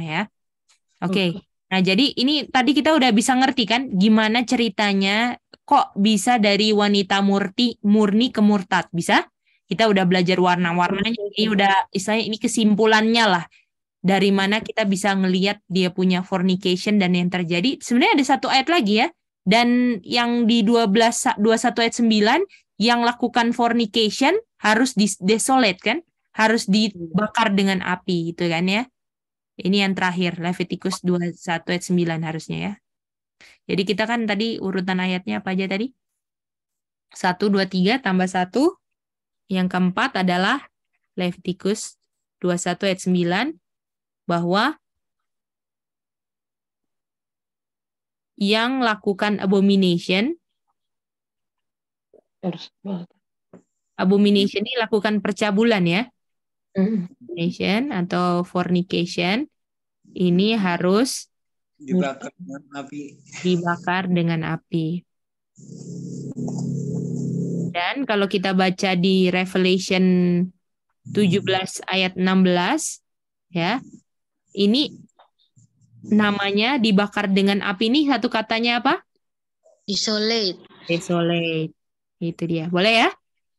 sama ya. Oke. Okay. Nah, jadi ini tadi kita udah bisa ngerti kan gimana ceritanya kok bisa dari wanita murti murni ke murtad, bisa? Kita udah belajar warna-warnanya, ini udah istilahnya ini kesimpulannya lah dari mana kita bisa ngeliat dia punya fornication dan yang terjadi. Sebenarnya ada satu ayat lagi ya, dan yang di 12 21 ayat 9 yang lakukan fornication harus desolate kan? Harus dibakar dengan api gitu kan ya. Ini yang terakhir, Leviticus 21 ayat 9 harusnya ya. Jadi kita kan tadi urutan ayatnya apa aja tadi? 1, 2, 3 tambah 1. Yang keempat adalah Leviticus 21 ayat 9 bahwa yang lakukan abomination abomination ini lakukan percabulan ya hmm. abomination atau fornication ini harus dibakar dengan api. Dibakar dengan api. Dan kalau kita baca di Revelation 17 ayat 16 ya. Ini namanya dibakar dengan api ini satu katanya apa? Isolate. Isolate, Itu dia. Boleh ya?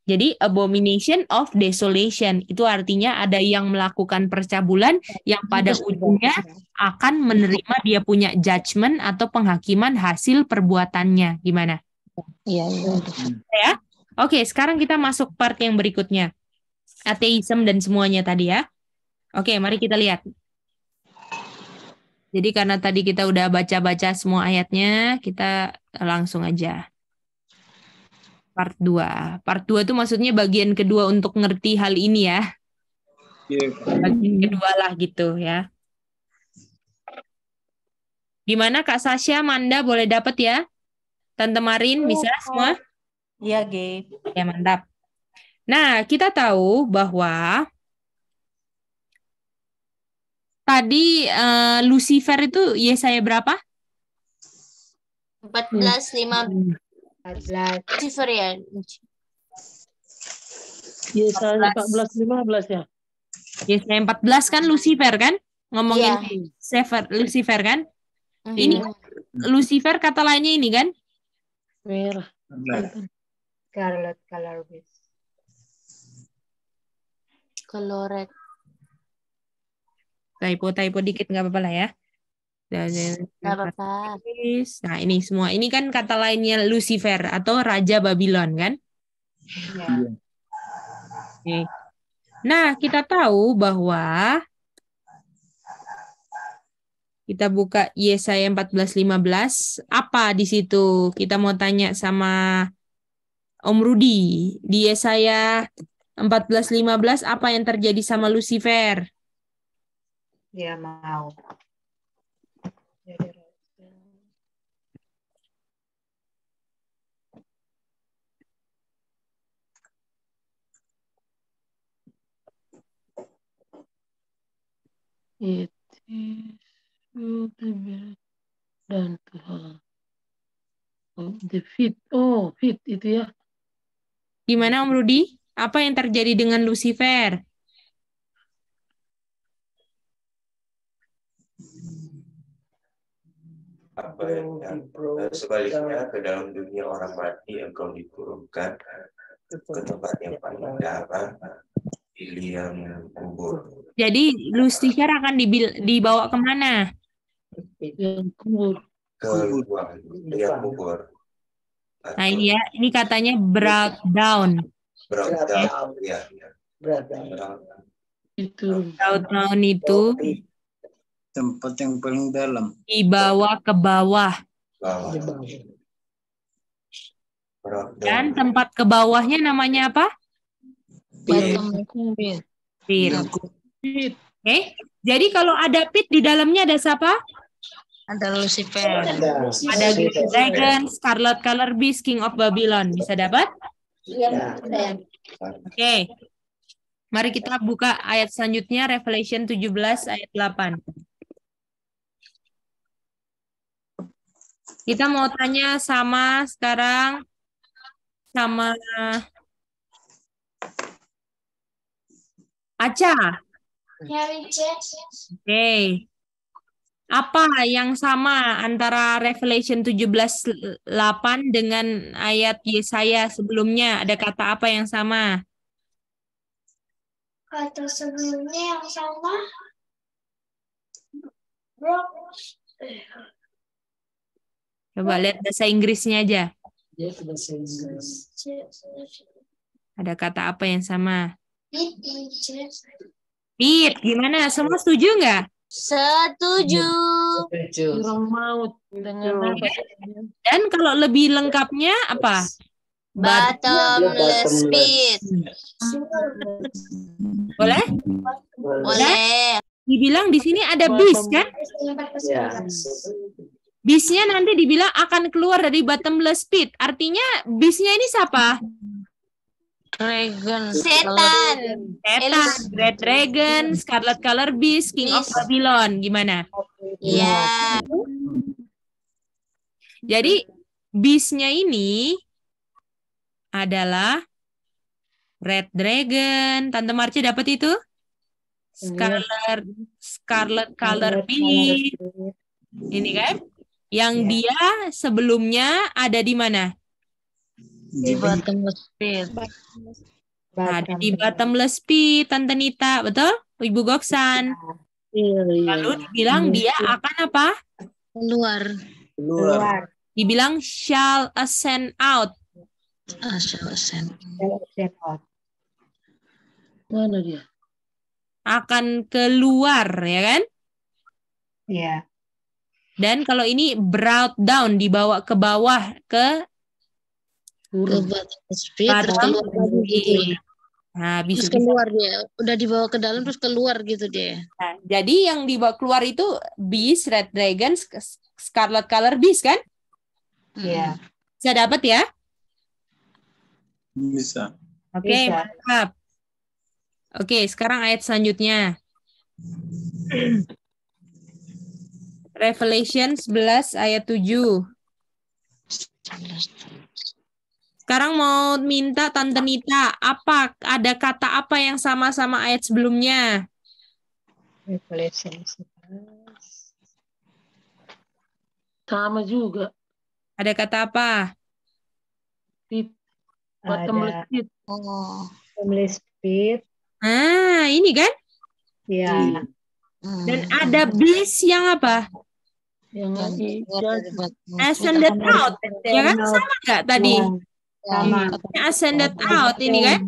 Jadi abomination of desolation itu artinya ada yang melakukan percabulan yang pada iya, ujungnya akan menerima dia punya judgment atau penghakiman hasil perbuatannya. Gimana? Iya, iya. iya. Ya. Oke, sekarang kita masuk part yang berikutnya. Ateisme dan semuanya tadi ya. Oke, mari kita lihat. Jadi karena tadi kita udah baca-baca semua ayatnya, kita langsung aja part 2. Part 2 tuh maksudnya bagian kedua untuk ngerti hal ini ya. Yeah. Bagian kedua lah gitu ya. Gimana Kak Sasha, Manda boleh dapat ya? Tante Marin iya, bisa semua? Iya, Ge. Ya, mantap. Nah, kita tahu bahwa tadi uh, Lucifer itu Yesaya berapa? 14 15. 14. Different. Yes, 14. 14 15 ya. Yes, iya, 14 ya. ya, kan Lucifer kan? Ngomongin yeah. Sever, Lucifer kan? Mm -hmm. Ini kan Lucifer kata lainnya ini kan? Merah. Scarlet color base. Typo-typo dikit nggak apa-apa lah ya. Nah, ini semua ini kan kata lainnya Lucifer atau raja Babylon kan? Ya. Oke. Nah, kita tahu bahwa kita buka Yesaya 14:15, apa di situ? Kita mau tanya sama Om Rudi. Di Yesaya 14:15 apa yang terjadi sama Lucifer? Dia mau It is will to to her. Oh, the fit. Oh, fit itu ya. Gimana Om Rudi? Apa yang terjadi dengan Lucifer? apa yang eh, sebaliknya ke dalam dunia orang mati engkau dikurungkan ke tempat yang paling dalam liang iya, kubur. Jadi Lucifer akan dibil- dibawa kemana? Liang kubur. Ke liang iya, kubur. Atau... Nah ya ini katanya breakdown. Breakdown, ya. Breakdown. Itu. Breakdown itu tempat yang paling dalam. Dibawa ke bawah. bawah. Dan tempat ke bawahnya namanya apa? Pit. Iya, pit. Pit. Oke. Jadi kalau ada pit di dalamnya ada siapa? Ada Lucifer. Ada, Dragon, Scarlet Color Beast, King of Babylon. Bisa dapat? Iya. iya Oke. Mari kita buka ayat selanjutnya Revelation 17 ayat 8. Kita mau tanya sama sekarang sama Aca. Oke. Okay. Apa yang sama antara Revelation 17:8 dengan ayat Yesaya sebelumnya? Ada kata apa yang sama? Kata sebelumnya yang sama Coba lihat bahasa Inggrisnya aja. Ada kata apa yang sama? Pit, gimana? Semua setuju nggak? Setuju. Setuju. Ya? Dan kalau lebih lengkapnya apa? Iya, bottomless pit. Boleh? Boleh. Dibilang di sini ada bis kan? Ya. Bisnya nanti dibilang akan keluar dari bottomless pit. Artinya bisnya ini siapa? Dragon. Setan. Setan. Red Dragon, Scarlet Color Beast, King Beast. of Babylon. Gimana? Iya. Yeah. Jadi beastnya ini adalah Red Dragon. Tante Marce dapat itu? Scarlet Scarlet Color Beast. Ini kan? Ya. Yang yeah. dia sebelumnya ada di mana? Di bottomless pit. Nah, ada di bottomless pit, Tante Nita, betul? Ibu Goksan. Iya, iya. Lalu dibilang iya. dia akan apa? Keluar. Keluar. Dibilang shall ascend out. Ah, shall ascend. out. Mana dia? Akan keluar, ya kan? Iya. Dan kalau ini brought down dibawa ke bawah ke ke batang speed terus iya, keluar lagi gitu. Nah, bisa, terus keluar bisa. dia, udah dibawa ke dalam terus keluar gitu dia. Nah, jadi yang dibawa keluar itu beast, red dragon, scarlet color beast kan? Hmm. Iya. Hmm. Bisa dapat ya? Bisa. Oke, okay, mantap. Oke, okay, sekarang ayat selanjutnya. Revelation 11 ayat 7. Sekarang mau minta Tante ah. Nita, apa ada kata apa yang sama-sama ayat sebelumnya? Sama juga. Ada kata apa? Pip. Ada. Oh. Ah, ini kan? Iya. iya. Hmm. Dan ada bis yang apa? Yang as Ascended out, ya kan sama nggak tadi? Yeah. Sama. Iya. Ascended out ini kan?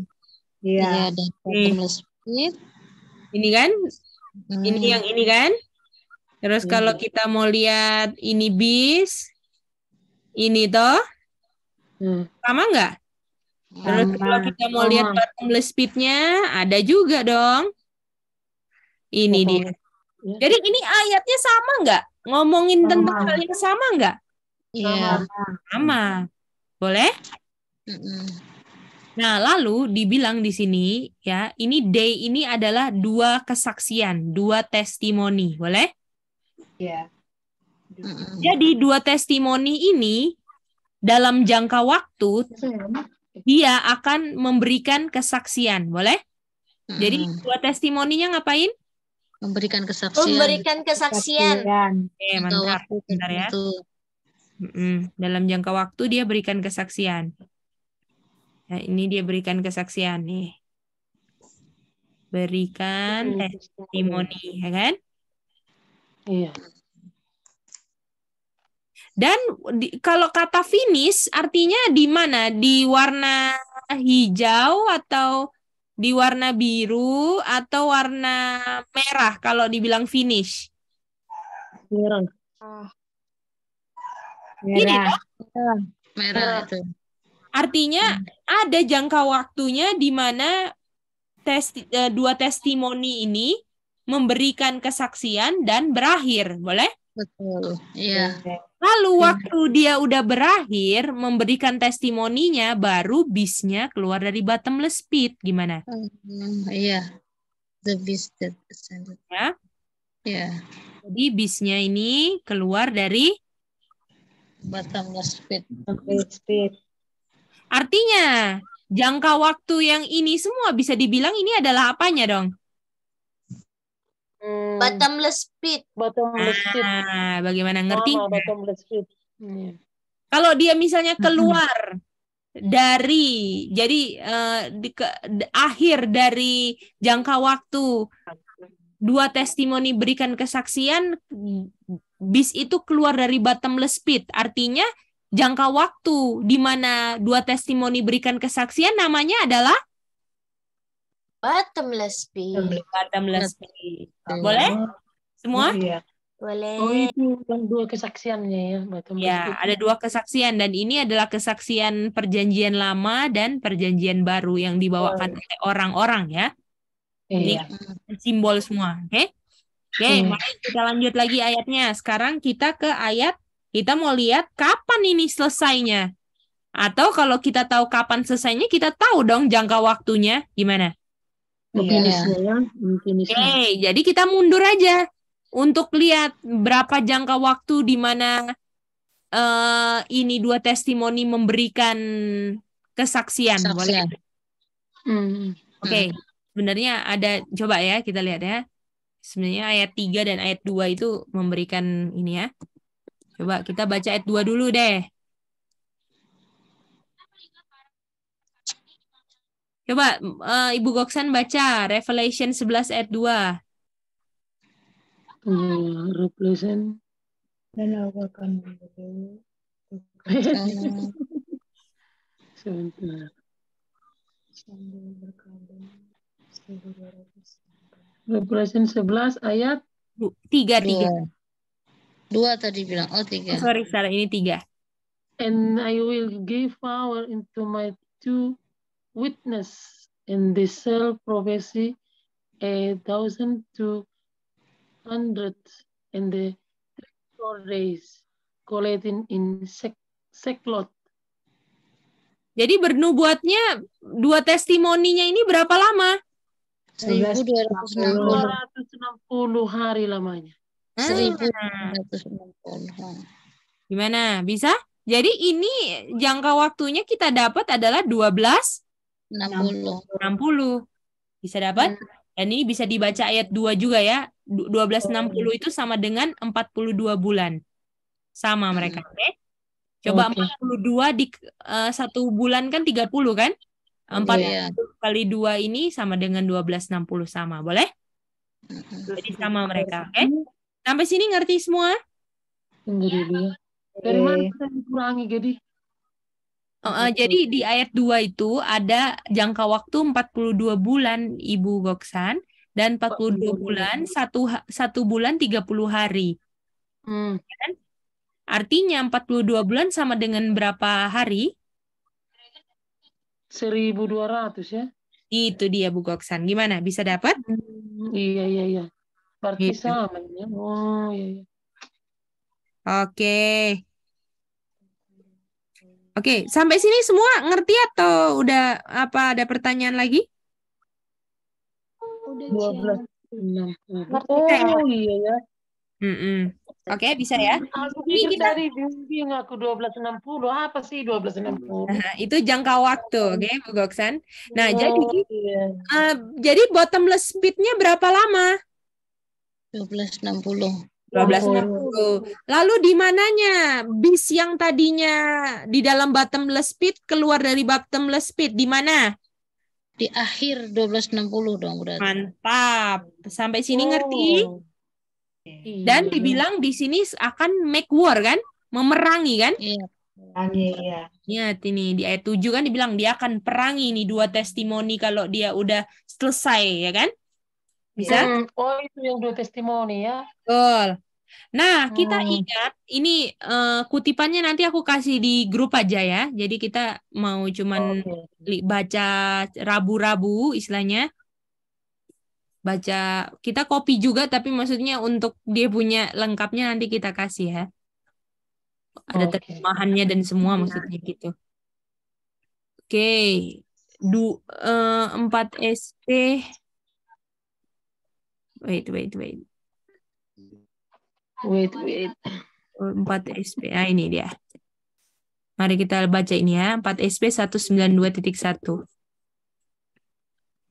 Iya. Yeah. Iya, ini kan? Hmm. Ini yang ini kan? Terus iya. kalau kita mau lihat ini bis, ini toh, hmm. sama nggak? Terus sama. kalau kita mau sama. lihat bottomless pitnya, ada juga dong. Ini sama. dia. Jadi ini ayatnya sama nggak? Ngomongin sama. tentang hal yang sama nggak? Iya. Sama. sama. Boleh? Nah, lalu dibilang di sini ya, ini day ini adalah dua kesaksian, dua testimoni, boleh? Ya. Yeah. Jadi dua testimoni ini dalam jangka waktu dia akan memberikan kesaksian, boleh? mm Jadi dua testimoninya ngapain? Memberikan kesaksian. Memberikan kesaksian. kesaksian. Oke, mantap. Bentar ya. Mm -mm. Dalam jangka waktu dia berikan kesaksian. Nah, ini dia berikan kesaksian nih. Berikan testimoni, ya kan? Iya. Dan di, kalau kata finish artinya di mana? Di warna hijau atau di warna biru atau warna merah kalau dibilang finish? Merah. Merah. Ini, merah. merah itu. Artinya hmm. ada jangka waktunya di mana tes eh, dua testimoni ini memberikan kesaksian dan berakhir, boleh? Betul. Iya. Lalu iya. waktu dia udah berakhir memberikan testimoninya baru bisnya keluar dari bottomless pit gimana? Hmm, iya. The beast that ascended. Ya. Iya. Jadi bisnya ini keluar dari bottomless pit. Bottomless pit. Artinya, jangka waktu yang ini semua bisa dibilang ini adalah apanya dong? Hmm. Bottomless pit. Bottomless ah, pit. nah bagaimana ngerti? Oh, bottomless pit. Hmm. Kalau dia misalnya hmm. keluar dari jadi uh, di ke, di, akhir dari jangka waktu dua testimoni berikan kesaksian bis itu keluar dari bottomless pit. Artinya jangka waktu di mana dua testimoni berikan kesaksian namanya adalah bottomless pit. Bottomless pit. Boleh? Oh, semua? Oh, iya. Boleh. Oh itu yang dua kesaksiannya ya, bottomless Ya, pit. ada dua kesaksian dan ini adalah kesaksian perjanjian lama dan perjanjian baru yang dibawakan oh. oleh orang-orang ya. Iya. simbol semua, oke? Okay? Oke, okay, iya. hmm. mari kita lanjut lagi ayatnya. Sekarang kita ke ayat kita mau lihat kapan ini selesainya. Atau kalau kita tahu kapan selesainya, kita tahu dong jangka waktunya gimana. Oke, iya. okay, ya, jadi kita mundur aja untuk lihat berapa jangka waktu di mana uh, ini dua testimoni memberikan kesaksian. kesaksian. Hmm. Oke, okay. sebenarnya ada coba ya kita lihat ya. Sebenarnya ayat 3 dan ayat 2 itu memberikan ini ya. Coba kita baca ayat 2 dulu deh. Coba uh, Ibu Goksan baca Revelation 11 ayat 2. Revelation dan aku akan sebentar Revelation 11 ayat 3 3. Yeah. Dua tadi bilang. Oh, tiga. Oh, sorry, Sarah. Ini tiga. And I will give power into my two witness in the self prophecy a thousand two hundred in the four days collecting in sec seklot. Jadi bernubuatnya dua testimoninya ini berapa lama? 1260 hari lamanya. 1960. Gimana? Bisa? Jadi ini jangka waktunya kita dapat adalah 12 60. 60. Bisa dapat? Hmm. Dan ini bisa dibaca ayat 2 juga ya. 1260 oh. Hmm. itu sama dengan 42 bulan. Sama hmm. mereka, oke? Okay? Coba okay. 42 di uh, satu bulan kan 30 kan? 4 oh, yeah. kali 2 ini sama dengan 1260 sama, boleh? Hmm. Jadi sama mereka, oke? Okay? Sampai sini ngerti semua? Enggak iya. dia. Ya. Dari mana eh. kita dikurangi jadi? Uh, oh, eh, jadi di ayat 2 itu ada jangka waktu 42 bulan Ibu Goksan dan 42 dua bulan satu satu bulan 30 hari. Hmm. Ya kan? empat Artinya 42 bulan sama dengan berapa hari? 1200 ya. Itu dia Bu Goksan. Gimana? Bisa dapat? Hmm, iya iya iya. Berarti gitu. sama ya. Oh, iya, iya. Oke. Oke, sampai sini semua ngerti atau udah apa ada pertanyaan lagi? Udah 12. 6. oh, iya ya. Mm -mm. Oke, okay, bisa ya. Aku Ini kita dari bimbing aku 1260 apa sih 1260? Nah, itu jangka waktu, oke, okay, Bu Goksan. Nah, oh, jadi iya. uh, jadi bottomless speed-nya berapa lama? 1260. 1260. Lalu di mananya bis yang tadinya di dalam bottomless pit keluar dari bottomless pit di mana? Di akhir 1260 dong berarti. Mantap. Sampai sini oh. ngerti? Iya. Dan dibilang di sini akan make war kan? Memerangi kan? Iya. Memerangi ya. Ya, ini di ayat 7 kan dibilang dia akan perangi ini dua testimoni kalau dia udah selesai ya kan? Bisa? Hmm. Oh, itu yang dua testimoni ya. Betul. Nah, kita hmm. ingat ini uh, kutipannya nanti aku kasih di grup aja ya. Jadi kita mau cuman okay. baca rabu-rabu istilahnya. Baca kita copy juga tapi maksudnya untuk dia punya lengkapnya nanti kita kasih ya. Ada okay. terjemahannya dan semua hmm. maksudnya gitu. Oke. Okay. Du, uh, eh, SP wait, wait, wait. Wait, wait. 4 SP. Nah, ini dia. Mari kita baca ini ya. 4 SP 192.1.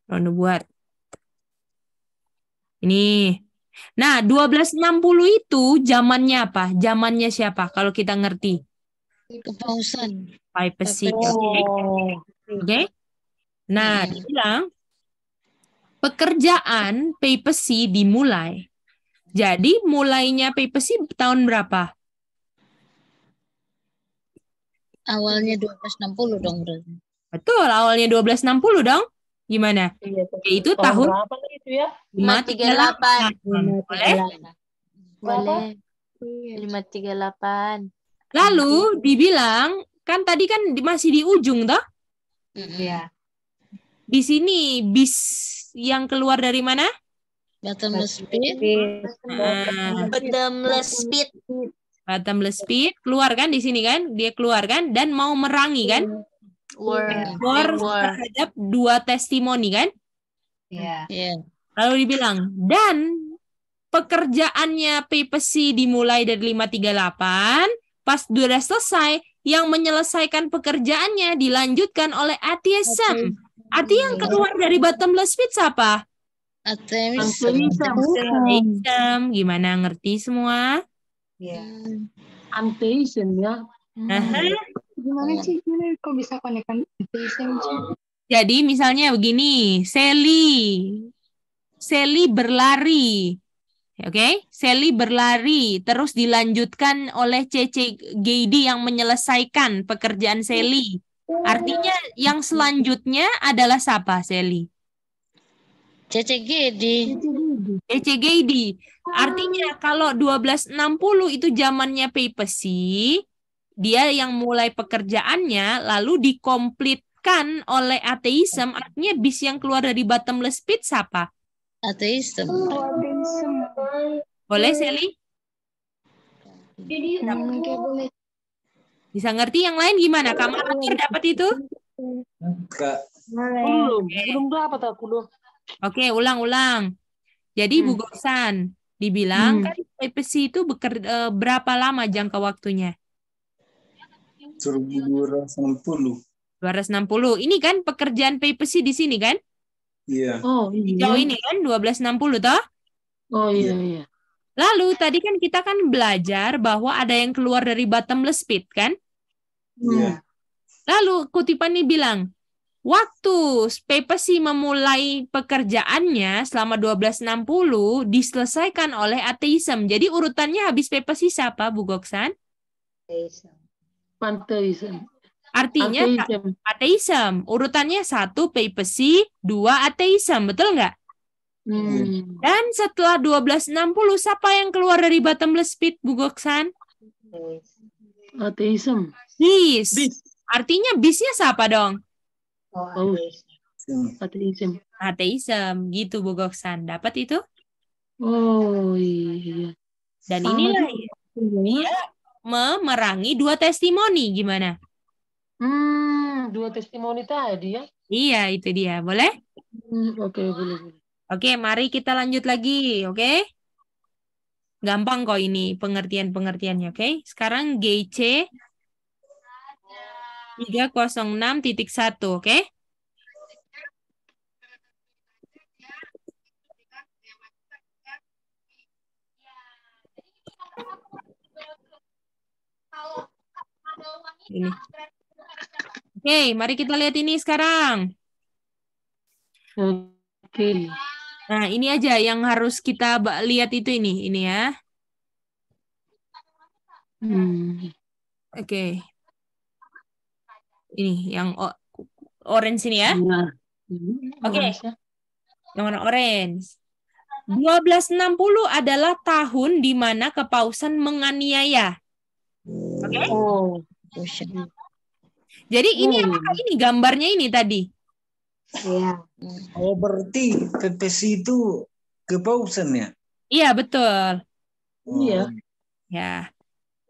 Ronde buat. Ini. Nah, 1260 itu zamannya apa? Zamannya siapa kalau kita ngerti? Kepausan. Papacy. Oke. Okay. okay. Nah, bilang pekerjaan papacy dimulai. Jadi mulainya papacy tahun berapa? Awalnya 1260 dong Betul, awalnya 1260 dong. Gimana? Iya, itu tahun, tahun berapa itu ya? 538. 538. Boleh? Boleh. 538. Lalu dibilang kan tadi kan masih di ujung toh? Iya. Di sini bis yang keluar dari mana? Bottomless pit. Nah, bottomless pit. Bottomless pit keluar kan di sini kan? Dia keluar kan dan mau merangi kan? War, iya. war, terhadap dua testimoni kan? Iya. Yeah. Lalu dibilang dan pekerjaannya PPC dimulai dari 538, pas sudah selesai yang menyelesaikan pekerjaannya dilanjutkan oleh Okay. Arti yang iya. keluar dari bottomless pit apa? Atheism. Gimana ngerti semua? Iya. Hmm. Ya. Atheism hmm. ya. Gimana sih? Gimana kok bisa konekan ambition? Jadi misalnya begini, Sally. Sally berlari. Oke, okay? Sally berlari terus dilanjutkan oleh CC Gedi yang menyelesaikan pekerjaan Sally. Artinya yang selanjutnya adalah siapa, Sally? CCGD. CCGD. Artinya kalau 1260 itu zamannya papacy, dia yang mulai pekerjaannya lalu dikomplitkan oleh ateism, artinya bis yang keluar dari bottomless pit siapa? Ateism. Boleh, Sally? Jadi, hmm, boleh. Bisa ngerti yang lain gimana? Kamu akhir dapat itu? Enggak. Belum. Belum apa tahu aku Oke, ulang-ulang. Jadi hmm. Bu Gosan dibilang hmm. kan IPC itu beker, e, berapa lama jangka waktunya? 1260. 260. Ini kan pekerjaan PPC di sini kan? Iya. Oh, iya. Jauh ini kan 1260 toh? Oh iya, iya iya. Lalu tadi kan kita kan belajar bahwa ada yang keluar dari bottomless pit kan? Iya. Hmm. Lalu kutipan ini bilang, waktu sih memulai pekerjaannya selama 1260 diselesaikan oleh ateisme. Jadi urutannya habis sih siapa, Bu Goksan? Ateisme. Artinya ateisme. ateisme. Urutannya satu sih, dua ateisme, betul nggak? Hmm. Iya. Dan setelah 1260 siapa yang keluar dari bottomless pit Bu Goksan? Atheism. Bis. Artinya bisnya siapa dong? Oh, oh. ateism. Ateism. Gitu Bu Goksan. Dapat itu? Oh iya. Dan Sama inilah memerangi dua testimoni gimana? Hmm, dua testimoni tadi ya. Iya, itu dia. Boleh? Hmm, oke, okay, boleh, Oke, Oke, mari kita lanjut lagi, oke? Okay? Gampang kok ini pengertian-pengertiannya, oke? Okay? Sekarang GC 306.1, oke? Okay? Ini. Oke, okay, mari kita lihat ini sekarang. Oke. Okay. Nah, ini aja yang harus kita lihat itu ini, ini ya. Hmm. Oke. Okay. Ini yang orange ini ya. Nah. Oke. Okay. Ya. Yang warna orange. 1260 adalah tahun di mana kepausan menganiaya. Oke. Okay? Oh, Jadi ini oh. apakah ini gambarnya ini tadi? Iya. Oh berarti PPC itu kepausan ya? Iya betul. Oh. Iya. Oh. Ya.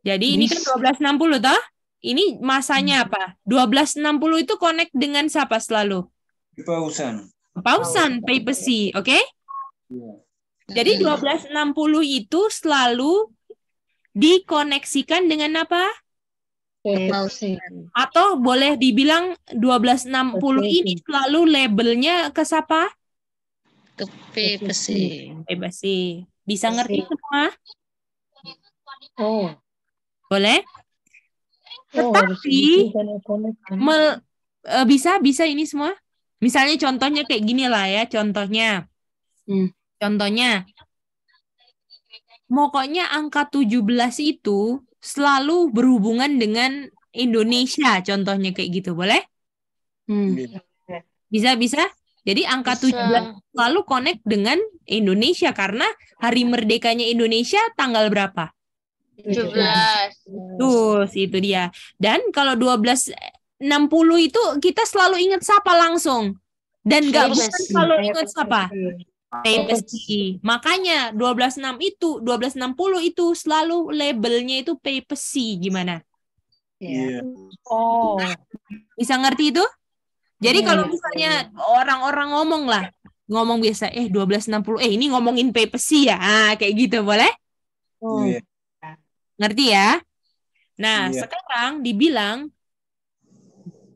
Jadi ini kan 1260 toh? Ini masanya hmm. apa? 1260 itu connect dengan siapa selalu? Kepausan. Kepausan papacy, oke? Okay? Iya. Yeah. Jadi 1260 itu selalu dikoneksikan dengan apa? Okay. Atau boleh dibilang 1260 okay. ini selalu labelnya ke siapa? Ke PBC. PBC. Bisa ngerti semua? Oh. Boleh? Oh, Tetapi oh, mel, e, bisa bisa ini semua. Misalnya contohnya kayak gini lah ya, contohnya. Hmm. Contohnya. Pokoknya angka 17 itu selalu berhubungan dengan Indonesia contohnya kayak gitu boleh? Hmm. Iya. Bisa bisa. Jadi angka tujuh 17 selalu connect dengan Indonesia karena hari merdekanya Indonesia tanggal berapa? 17. Tuh, itu dia. Dan kalau 12 60 itu kita selalu ingat siapa langsung. Dan gak iya, bukan kalau ingat siapa. Iya. Ah. papacy. Makanya 126 itu 1260 itu selalu labelnya itu papacy gimana? Yeah. Iya. Oh. Bisa ngerti itu? Jadi yeah. kalau iya. misalnya orang-orang ngomong lah, ngomong biasa eh 1260 eh ini ngomongin papacy ya. Ah, kayak gitu boleh? Oh. Yeah. Ngerti ya? Nah, yeah. sekarang dibilang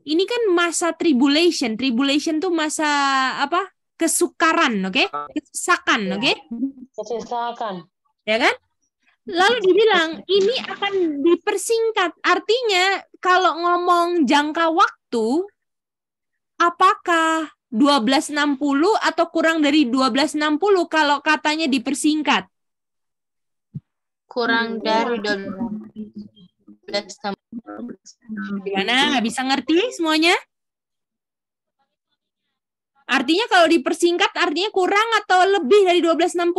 ini kan masa tribulation. Tribulation tuh masa apa? kesukaran, oke? Okay? Kesesakan, iya. oke? Okay? Kesesakan. Ya kan? Lalu dibilang ini akan dipersingkat. Artinya kalau ngomong jangka waktu apakah 1260 atau kurang dari 1260 kalau katanya dipersingkat? Kurang hmm. dari 1260. Gimana? Nggak bisa ngerti semuanya? Artinya kalau dipersingkat artinya kurang atau lebih dari 1260? Kurang.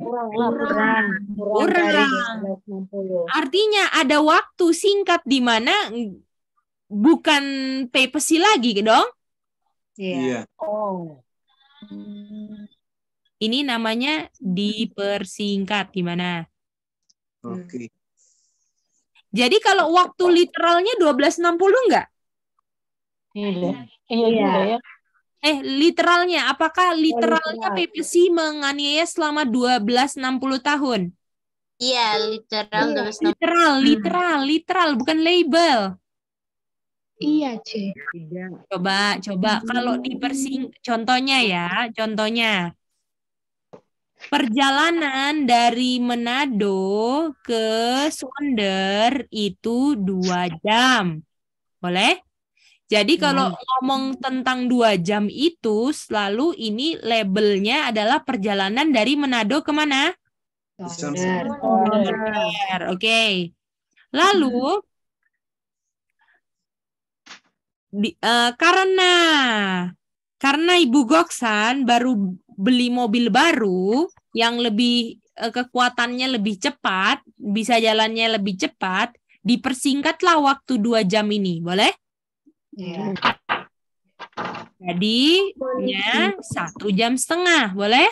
Kurang. Kurang. kurang. Artinya ada waktu singkat di mana bukan PPC lagi dong? Iya. Yeah. Oh. Ini namanya dipersingkat di mana Oke. Okay. Jadi kalau waktu literalnya 1260 enggak? Iya. Iya, iya. iya. Eh, literalnya, apakah oh, literalnya PPC menganiaya selama 1260 tahun? Iya, literal Yeah. Iya. Literal, hmm. literal, literal, bukan label. Iya, C. Iya. Coba, coba hmm. kalau dipersing contohnya ya, contohnya. Perjalanan dari Manado ke Sonder itu dua jam. Boleh? Jadi kalau hmm. ngomong tentang dua jam itu selalu ini labelnya adalah perjalanan dari Manado ke mana? Oke. Okay. Lalu di, uh, karena karena Ibu Goksan baru beli mobil baru yang lebih uh, kekuatannya lebih cepat, bisa jalannya lebih cepat, dipersingkatlah waktu dua jam ini, boleh? Iya. Jadi ya satu jam setengah, boleh?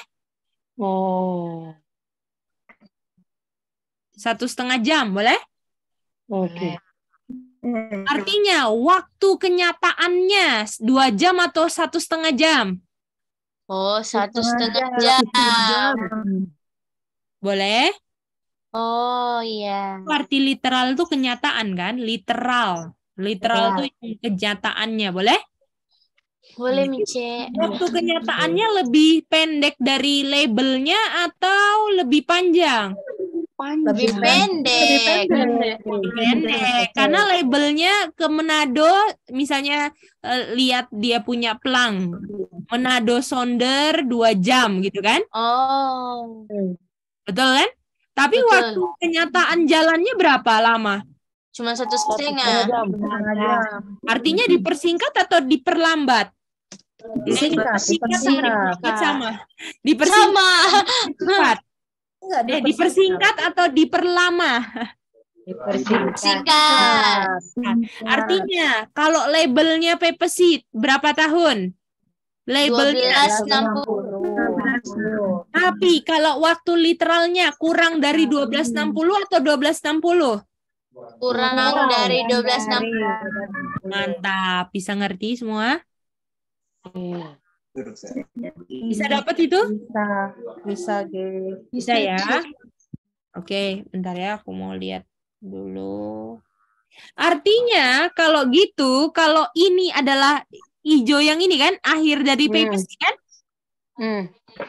Oh. Satu setengah jam, boleh? Oke. Okay. Artinya waktu kenyataannya dua jam atau satu setengah jam? Oh, satu setengah jam. jam. Boleh? Oh iya. Yeah. arti literal itu kenyataan kan? Literal. Literal ya. tuh kenyataannya, boleh? Boleh, iya. Mice. Waktu iya. kenyataannya lebih pendek dari labelnya atau lebih panjang? panjang. Lebih pendek. Lebih pendek. Lebih pendek. Karena labelnya ke Manado, misalnya eh, lihat dia punya pelang. Manado Sonder 2 jam gitu kan? Oh. Betul kan? Tapi Betul. waktu kenyataan jalannya berapa lama? Cuma satu setengah. Artinya dipersingkat atau diperlambat? Disingkat, Sama, Dipersingkat. Sama. Eh, dipersingkat atau diperlama? Dipersingkat. Artinya, kalau labelnya pepesit berapa tahun? label 1260. Tapi kalau waktu literalnya kurang dari 1260 hmm. atau 1260? kurang dari 12 enam Mantap, bisa ngerti semua? Iya. Bisa dapat itu? Bisa, bisa, Ge. Bisa ya? Oke, bentar ya aku mau lihat dulu. Artinya kalau gitu, kalau ini adalah hijau yang ini kan, akhir dari hmm. kan? Hmm.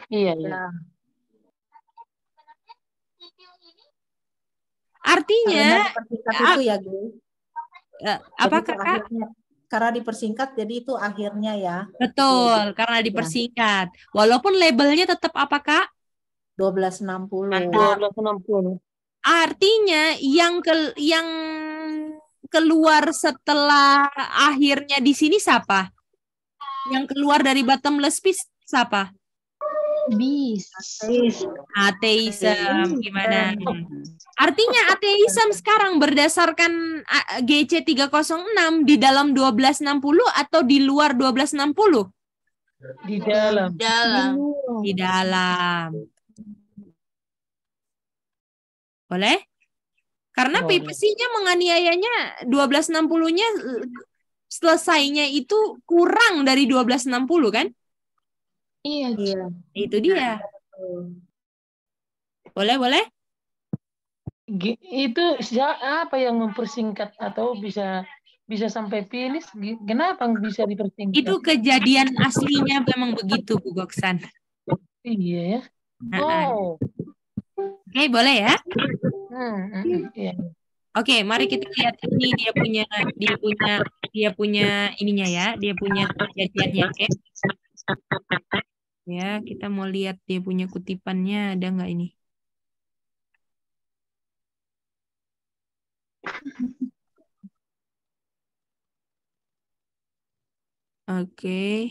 Iya, iya. Nah. Artinya dipersingkat ya, itu ya, gue. Ya, apa Kakak? Karena dipersingkat jadi itu akhirnya ya. Betul, jadi, karena iya. dipersingkat. Ya. Walaupun labelnya tetap apa, Kak? 1260. 1260. Artinya yang ke yang keluar setelah akhirnya di sini siapa? Yang keluar dari bottomless pit siapa? Bis. Ateism. Ateism. Gimana? Hmm. Artinya ateisme sekarang berdasarkan GC 306 di dalam 1260 atau di luar 1260? Di dalam. Di dalam. Di dalam. Boleh? Karena PPC-nya menganiayanya 1260-nya selesainya itu kurang dari 1260 kan? Iya, iya. Itu dia. Boleh, boleh? itu apa yang mempersingkat atau bisa bisa sampai finish kenapa bisa dipersingkat itu kejadian aslinya memang begitu Bu Goksan iya ya oh oke okay, boleh ya hmm, hmm, iya. oke okay, mari kita lihat ini dia punya dia punya dia punya ininya ya dia punya kejadiannya oke okay? ya kita mau lihat dia punya kutipannya ada nggak ini Oke.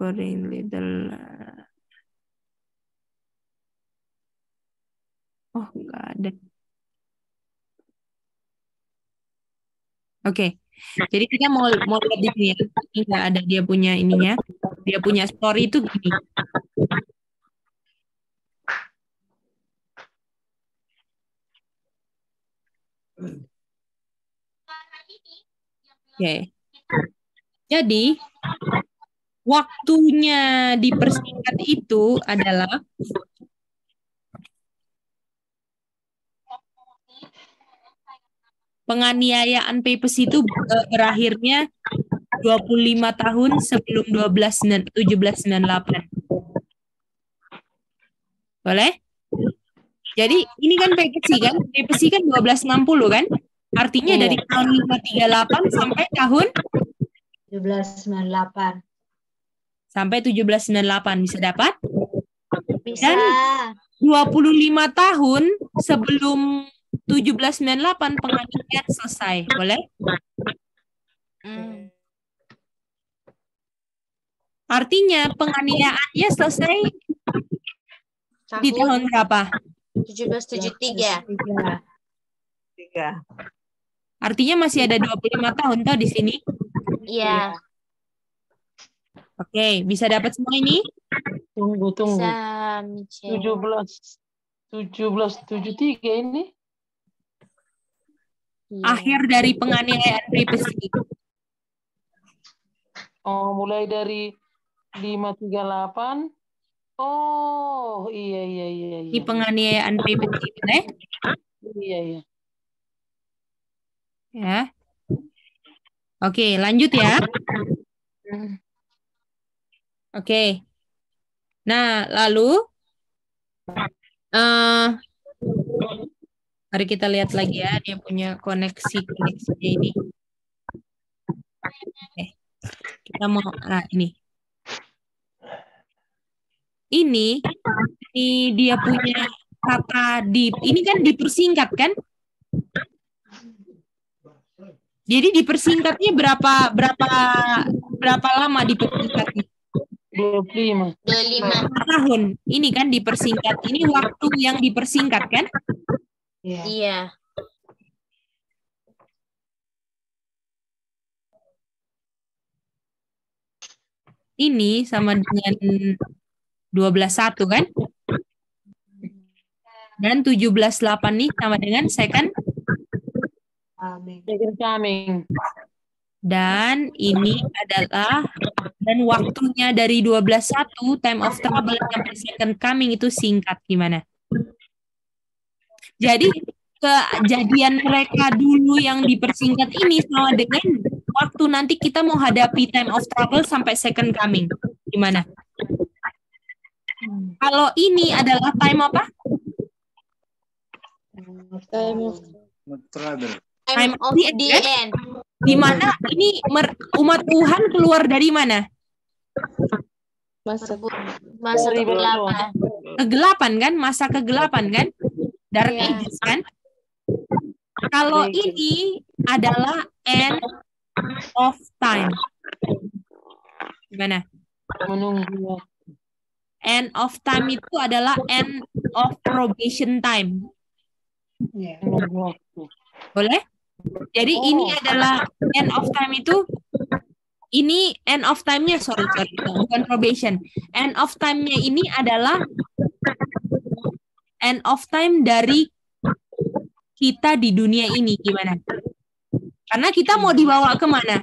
Okay. little. Uh, oh, nggak ada. Oke. Okay. Jadi kita mau mau lihat di sini ya. Ini nggak ada dia punya ininya. Dia punya story itu gini. Oke. Okay. Jadi waktunya dipersingkat itu adalah penganiayaan Pepes itu e, berakhirnya 25 tahun sebelum 12 1798. Boleh? Jadi ini kan PPC kan, PPC kan 1260 kan? Artinya iya. dari tahun 538 sampai tahun 1798. Sampai 1798 bisa dapat? Bisa. Dan 25 tahun sebelum 1798 penganiayaan selesai, boleh? Hmm. Artinya penganiayaannya selesai Tahun. Di tahun berapa? 1773. 1773. Artinya masih ada 25 tahun toh di sini? Iya. Oke, okay, bisa dapat semua ini? Tunggu, tunggu. Tujuh belas, tujuh belas, tujuh tiga ini. Iya. Akhir dari penganiayaan privasi. Oh, mulai dari lima tiga delapan. Oh, iya iya iya. Di iya. penganiayaan pribadi gitu ya. Iya iya. Ya. Oke, lanjut ya. Oke. Nah, lalu uh, mari kita lihat lagi ya dia punya koneksi koneksi ini. Oke. Kita mau ah ini ini ini dia punya kata di ini kan dipersingkat kan? Jadi dipersingkatnya berapa berapa berapa lama dipersingkatnya? 25. 25 tahun. Ini kan dipersingkat. Ini waktu yang dipersingkat kan? Iya. Yeah. Ini sama dengan 12.1 kan? Dan 17.8 nih sama dengan second Second coming. Dan ini adalah dan waktunya dari 12.1 time of trouble sampai second coming itu singkat gimana? Jadi kejadian mereka dulu yang dipersingkat ini sama dengan waktu nanti kita mau hadapi time of trouble sampai second coming. Gimana? Hmm. Kalau ini adalah time apa? Time of travel. Time of the, end. Di mana ini umat Tuhan keluar dari mana? Masa masa kegelapan. Kegelapan kan? Masa kegelapan kan? Dark yeah. ages kan? Kalau ini adalah end of time. Gimana? Menunggu end of time itu adalah end of probation time. Iya. Boleh? Jadi oh. ini adalah end of time itu ini end of time-nya sorry sorry bukan probation. End of time-nya ini adalah end of time dari kita di dunia ini gimana? Karena kita mau dibawa kemana?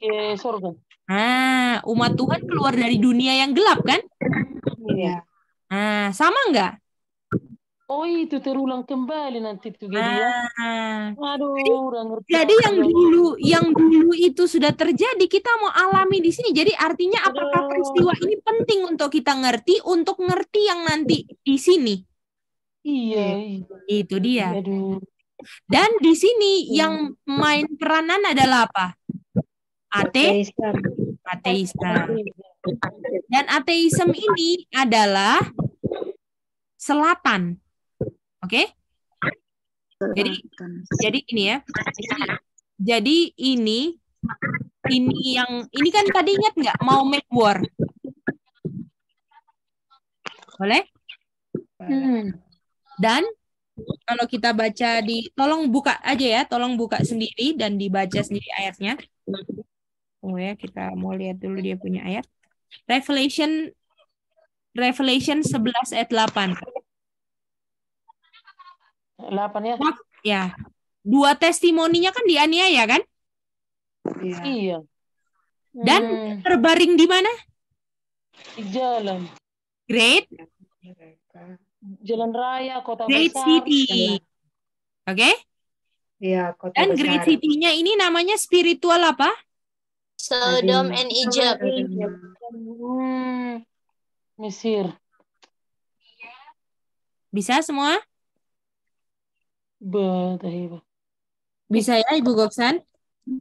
Ke surga. Nah, umat Tuhan keluar dari dunia yang gelap kan? Iya. Nah, sama enggak? Oh itu terulang kembali nanti itu jadi ya. Ah. Aduh, jadi, jadi yang dulu yang dulu itu sudah terjadi kita mau alami di sini. Jadi artinya apakah peristiwa ini penting untuk kita ngerti untuk ngerti yang nanti di sini. Iya. Gitu. iya. Itu dia. Aduh. Dan di sini iya. yang main peranan adalah apa? Ate ateisme. Dan ateisme ini adalah selatan. Oke? Okay? Jadi jadi ini ya. Jadi, ini ini yang ini kan tadi ingat nggak mau make war? Boleh? Hmm. Dan kalau kita baca di tolong buka aja ya, tolong buka sendiri dan dibaca sendiri ayatnya. Oh ya kita mau lihat dulu dia punya ayat. Revelation Revelation 11 ayat 8. 8 ya? Ya. Dua testimoninya kan dianiaya kan? Iya. iya. Dan hmm. terbaring di mana? Di jalan. Great. Jalan raya kota Great besar. City. Oke? Okay? Iya, kota Dan besar. Great City-nya ini namanya spiritual apa? Sodom and Egypt. Hmm, Mesir. Bisa semua? Bisa ya Ibu Goksan?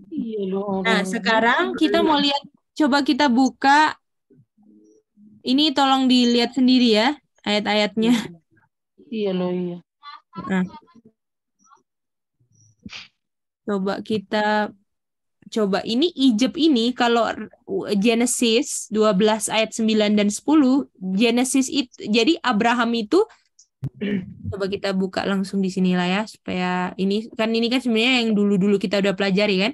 Iya nah, sekarang kita mau lihat coba kita buka ini tolong dilihat sendiri ya ayat-ayatnya. Iya loh iya. Nah. Coba kita coba ini ijab ini kalau Genesis 12 ayat 9 dan 10 Genesis itu jadi Abraham itu coba kita buka langsung di sinilah ya supaya ini kan ini kan sebenarnya yang dulu-dulu kita udah pelajari kan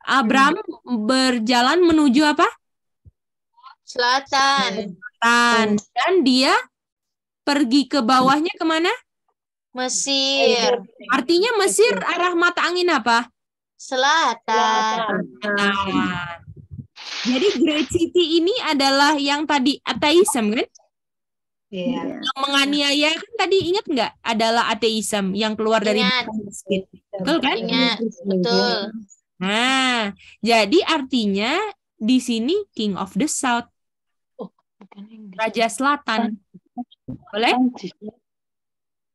Abraham hmm. berjalan menuju apa? Selatan. Selatan. Dan dia pergi ke bawahnya kemana? Mesir. Artinya Mesir arah mata angin apa? Selatan. Selatan. Jadi Great City ini adalah yang tadi ateisme kan? Yeah. Yang menganiaya kan tadi ingat nggak adalah ateisme yang keluar dari masjid. Betul kan? Ingat, betul. Nah, jadi artinya di sini King of the South. Oh, Raja Selatan. Boleh?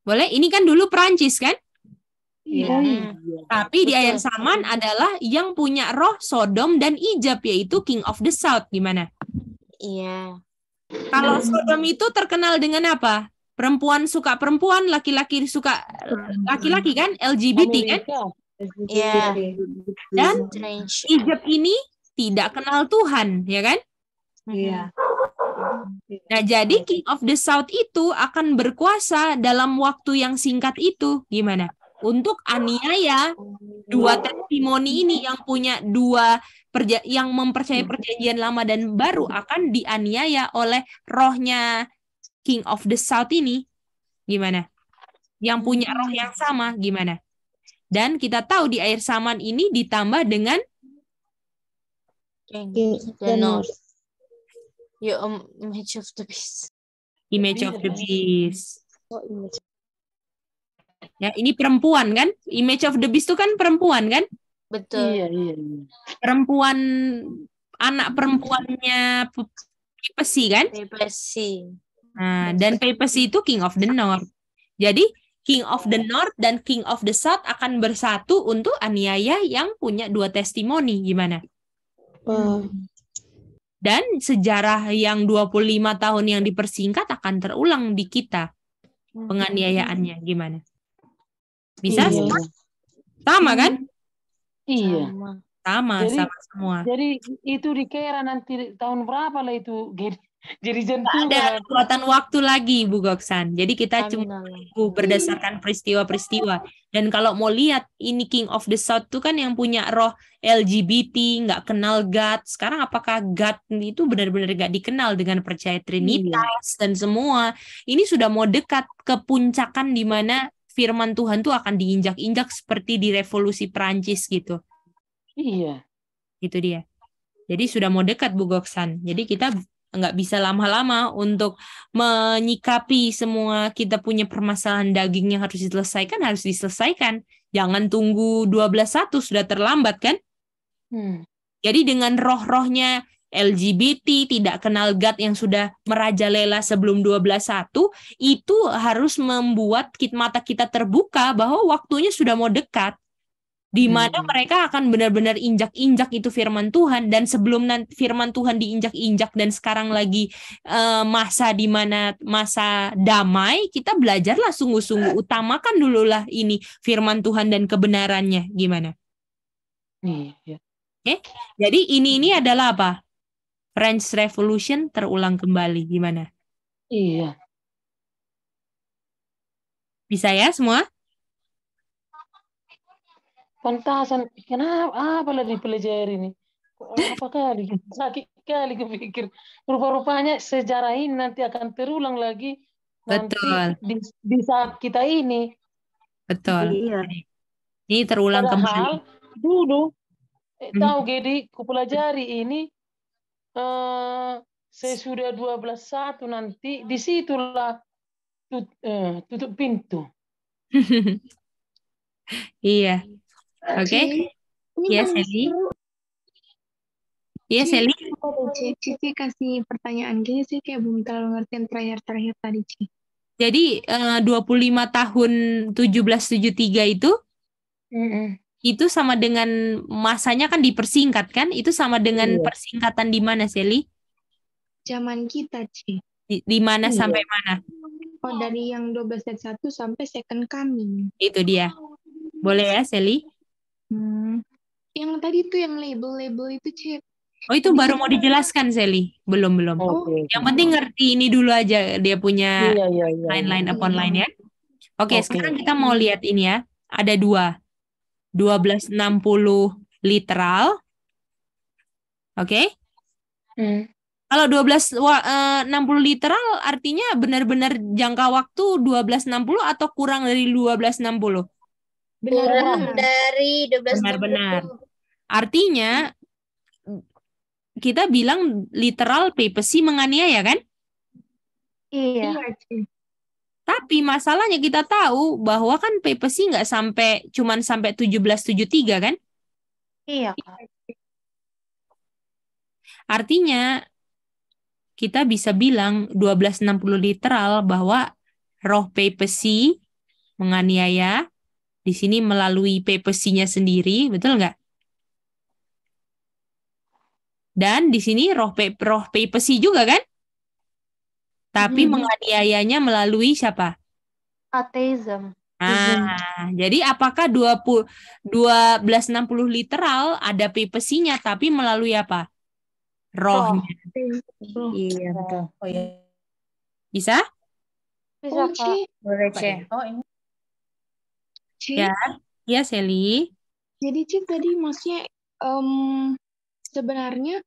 Boleh? Ini kan dulu Perancis kan? Iya. Oh, iya. Iya. Tapi di ayat saman adalah yang punya roh Sodom dan Ijab yaitu King of the South gimana? Iya. Kalau Sodom itu terkenal dengan apa? Perempuan suka perempuan, laki-laki suka laki-laki kan LGBT kan? Iya. Dan Ijab ini tidak kenal Tuhan, ya kan? Iya. Nah, jadi King of the South itu akan berkuasa dalam waktu yang singkat itu. Gimana? untuk aniaya oh. dua testimoni ini yang punya dua perja yang mempercayai hmm. perjanjian lama dan baru akan dianiaya oleh rohnya King of the South ini gimana yang punya roh yang hmm. sama gimana dan kita tahu di air saman ini ditambah dengan King the North you image of the beast image of the iya. beast oh, image Ya, ini perempuan kan? Image of the beast itu kan perempuan kan? Betul. Iya, iya, iya. Perempuan anak perempuannya Pepsi kan? Pepsi. Nah, dan Pepsi itu King of the North. Jadi King of the North dan King of the South akan bersatu untuk aniaya yang punya dua testimoni gimana? Hmm. Dan sejarah yang 25 tahun yang dipersingkat akan terulang di kita hmm. penganiayaannya gimana? Bisa iya. sama? Sama kan? Iya. Sama. Sama, jadi, sama semua. Jadi itu dikira nanti tahun berapa lah itu jadi jantung. Ada kekuatan waktu lagi Bu Goksan. Jadi kita Amin. cuma berdasarkan peristiwa-peristiwa. Dan kalau mau lihat ini King of the South tuh kan yang punya roh LGBT, nggak kenal God. Sekarang apakah God itu benar-benar nggak dikenal dengan percaya Trinitas iya. dan semua? Ini sudah mau dekat ke puncakan di mana firman Tuhan tuh akan diinjak-injak seperti di revolusi Perancis gitu. Iya. Itu dia. Jadi sudah mau dekat Bu Goksan. Jadi kita nggak bisa lama-lama untuk menyikapi semua kita punya permasalahan daging yang harus diselesaikan harus diselesaikan. Jangan tunggu 12.1 sudah terlambat kan? Hmm. Jadi dengan roh-rohnya LGBT, tidak kenal God yang sudah merajalela sebelum 12.1, itu harus membuat mata kita terbuka bahwa waktunya sudah mau dekat di mana hmm. mereka akan benar-benar injak-injak itu firman Tuhan dan sebelum nanti firman Tuhan diinjak-injak dan sekarang lagi uh, masa di mana masa damai kita belajarlah sungguh-sungguh utamakan dululah ini firman Tuhan dan kebenarannya gimana? Hmm. Oke. Okay? Jadi ini ini hmm. adalah apa? French Revolution terulang kembali. Gimana? Iya. Bisa ya semua? Pantasan, kenapa ah, apa lagi belajar ini? Apa kali? Sakit kali kepikir. Rupa-rupanya sejarah ini nanti akan terulang lagi. Betul. Di, di saat kita ini. Betul. Iya. Ini terulang Padahal, kembali. Dulu, eh, tahu Gedi, kupelajari ini uh, sesudah 12.1 nanti disitulah tut, uh, tutup pintu. iya. Oke. Okay. Iya, seli Iya, seli Cici kasih pertanyaan gini sih kayak belum terlalu ngertiin terakhir-terakhir tadi, Cici. Jadi eh, uh, 25 tahun 1773 itu mm -mm itu sama dengan masanya kan dipersingkat kan? Itu sama dengan iya. persingkatan di mana, Seli? Zaman kita, Ci. Di, di mana iya. sampai mana? Oh, dari yang 12 set 1 sampai second coming. Itu dia. Boleh ya, Seli? Hmm. Yang tadi itu yang label-label itu, Ci. Oh, itu baru mau dijelaskan, Seli? Belum, belum. Oh, okay. Yang penting ngerti ini dulu aja dia punya line-line iya, iya, iya. upon iya. line ya. Oke, okay, okay. sekarang kita mau lihat ini ya. Ada dua 1260 literal. Oke. Okay? Hmm. Kalau eh, enam puluh literal artinya benar-benar jangka waktu 1260 atau kurang dari 1260? Benar, kurang benar. dari 1260. Benar-benar. Artinya kita bilang literal papacy menganiaya kan? Iya. iya tapi masalahnya kita tahu bahwa kan papacy nggak sampai cuman sampai 1773 kan? Iya, Kak. Artinya kita bisa bilang 1260 literal bahwa roh papacy menganiaya di sini melalui papacy-nya sendiri, betul nggak? Dan di sini roh pe roh papacy juga kan? tapi hmm. menganiayanya melalui siapa? Ateism. Ah, hmm. jadi apakah 20 puluh literal ada pipesinya tapi melalui apa? Rohnya. Roh. Iya, betul. Oh iya. Bisa? Bisa, Kak. Boleh, C. Oh, ini. Ya, ya Seli. Jadi, C tadi maksudnya um, sebenarnya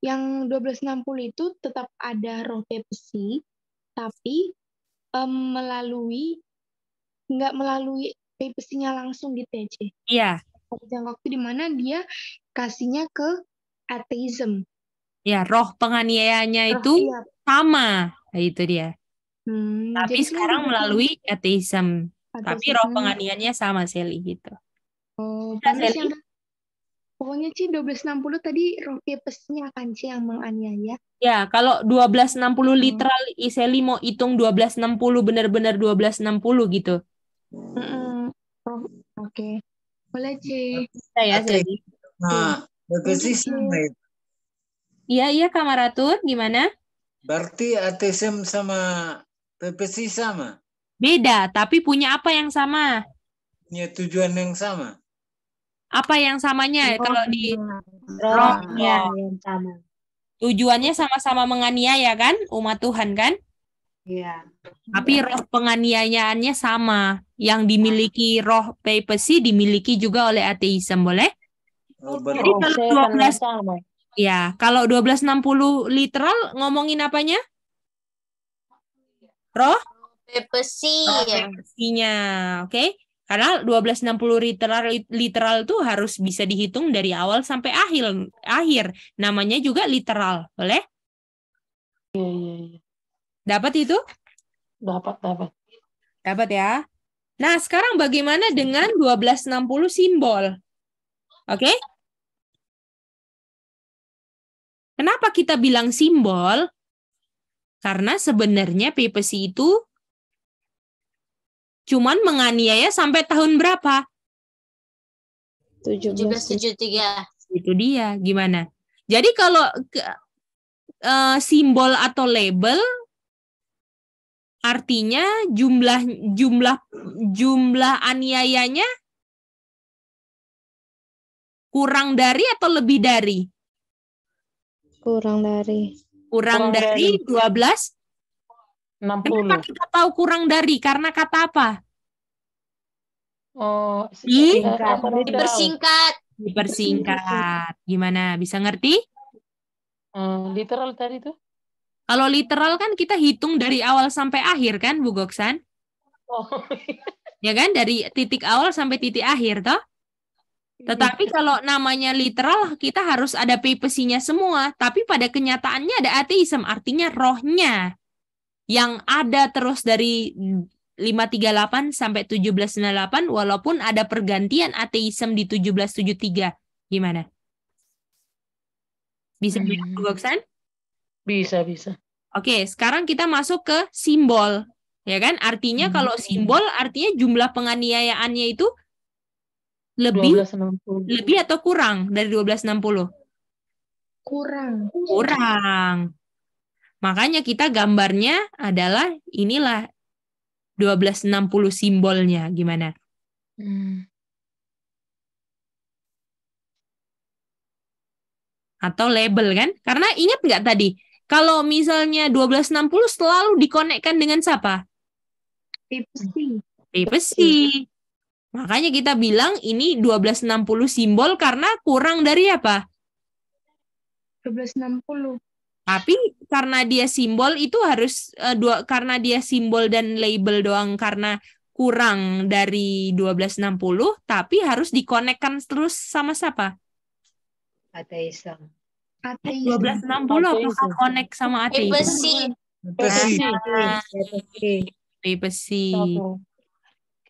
yang 1260 itu tetap ada roh pepsi, tapi um, melalui nggak melalui ppc langsung di TC. Iya. Yeah. Jangka waktu di mana dia kasihnya ke ateism. Ya, yeah, roh penganiayanya roh, itu iya. sama. Nah, itu dia. Hmm, tapi sekarang melalui ateism. Tapi roh penganiayanya sama Sally gitu. Oh, iya, Sally. Pokoknya sih 1260 tadi Rofi pesnya kan sih yang menganiaya. Ya, kalau 1260 hmm. literal Iseli mau hitung 1260 benar-benar 1260 gitu. Hmm. Oh, oke. Okay. Boleh sih. Bisa ya, okay. jadi. Nah, berarti Iya, iya Kamaratur, gimana? Berarti ATSM sama PPC sama? Beda, tapi punya apa yang sama? Punya tujuan yang sama apa yang samanya ya kalau di iya. rohnya iya, yang sama. Tujuannya sama-sama menganiaya kan umat Tuhan kan? Iya. Tapi iya. roh penganiayaannya sama. Yang dimiliki roh papacy dimiliki juga oleh ateisme, boleh? Oh, Jadi kalau 12 sama. Ya, kalau dua belas enam puluh literal ngomongin apanya? Roh papacy. Roh papacy oke? Okay? Karena 1260 literal literal itu harus bisa dihitung dari awal sampai akhir. Akhir namanya juga literal, boleh? Iya, iya, iya. Dapat itu? Dapat, dapat. Dapat ya. Nah, sekarang bagaimana dengan 1260 simbol? Oke? Okay? Kenapa kita bilang simbol? Karena sebenarnya PPC itu cuman menganiaya sampai tahun berapa? 1773. Itu dia, gimana? Jadi kalau ke, uh, simbol atau label artinya jumlah jumlah jumlah aniayanya kurang dari atau lebih dari? Kurang dari. Kurang, kurang dari, dari 12 60. Kenapa kan kita tahu kurang dari? Karena kata apa? Oh, eh, singkat. dipersingkat. Dipersingkat. Gimana? Bisa ngerti? Hmm, literal tadi tuh? Kalau literal kan kita hitung dari awal sampai akhir kan, Bu Goksan? Oh. Iya. ya kan? Dari titik awal sampai titik akhir toh? Iya. Tetapi kalau namanya literal, kita harus ada pepesinya semua. Tapi pada kenyataannya ada ateisme, artinya rohnya yang ada terus dari 538 sampai 1798 walaupun ada pergantian ateisme di 1773. Gimana? Bisa hmm. Bisa, bisa. Oke, sekarang kita masuk ke simbol. Ya kan? Artinya hmm. kalau simbol artinya jumlah penganiayaannya itu lebih 1260. lebih atau kurang dari 1260? Kurang. Kurang. Makanya kita gambarnya adalah inilah 1260 simbolnya gimana? Hmm. Atau label kan? Karena ingat nggak tadi kalau misalnya 1260 selalu dikonekkan dengan siapa? Pepsi. C. Makanya kita bilang ini 1260 simbol karena kurang dari apa? 1260. Tapi karena dia simbol itu harus uh, dua karena dia simbol dan label doang karena kurang dari 1260 tapi harus dikonekkan terus sama siapa? Ateisme. Ateisme. 1260 apa konek sama ateisme? Besi. Besi. Besi.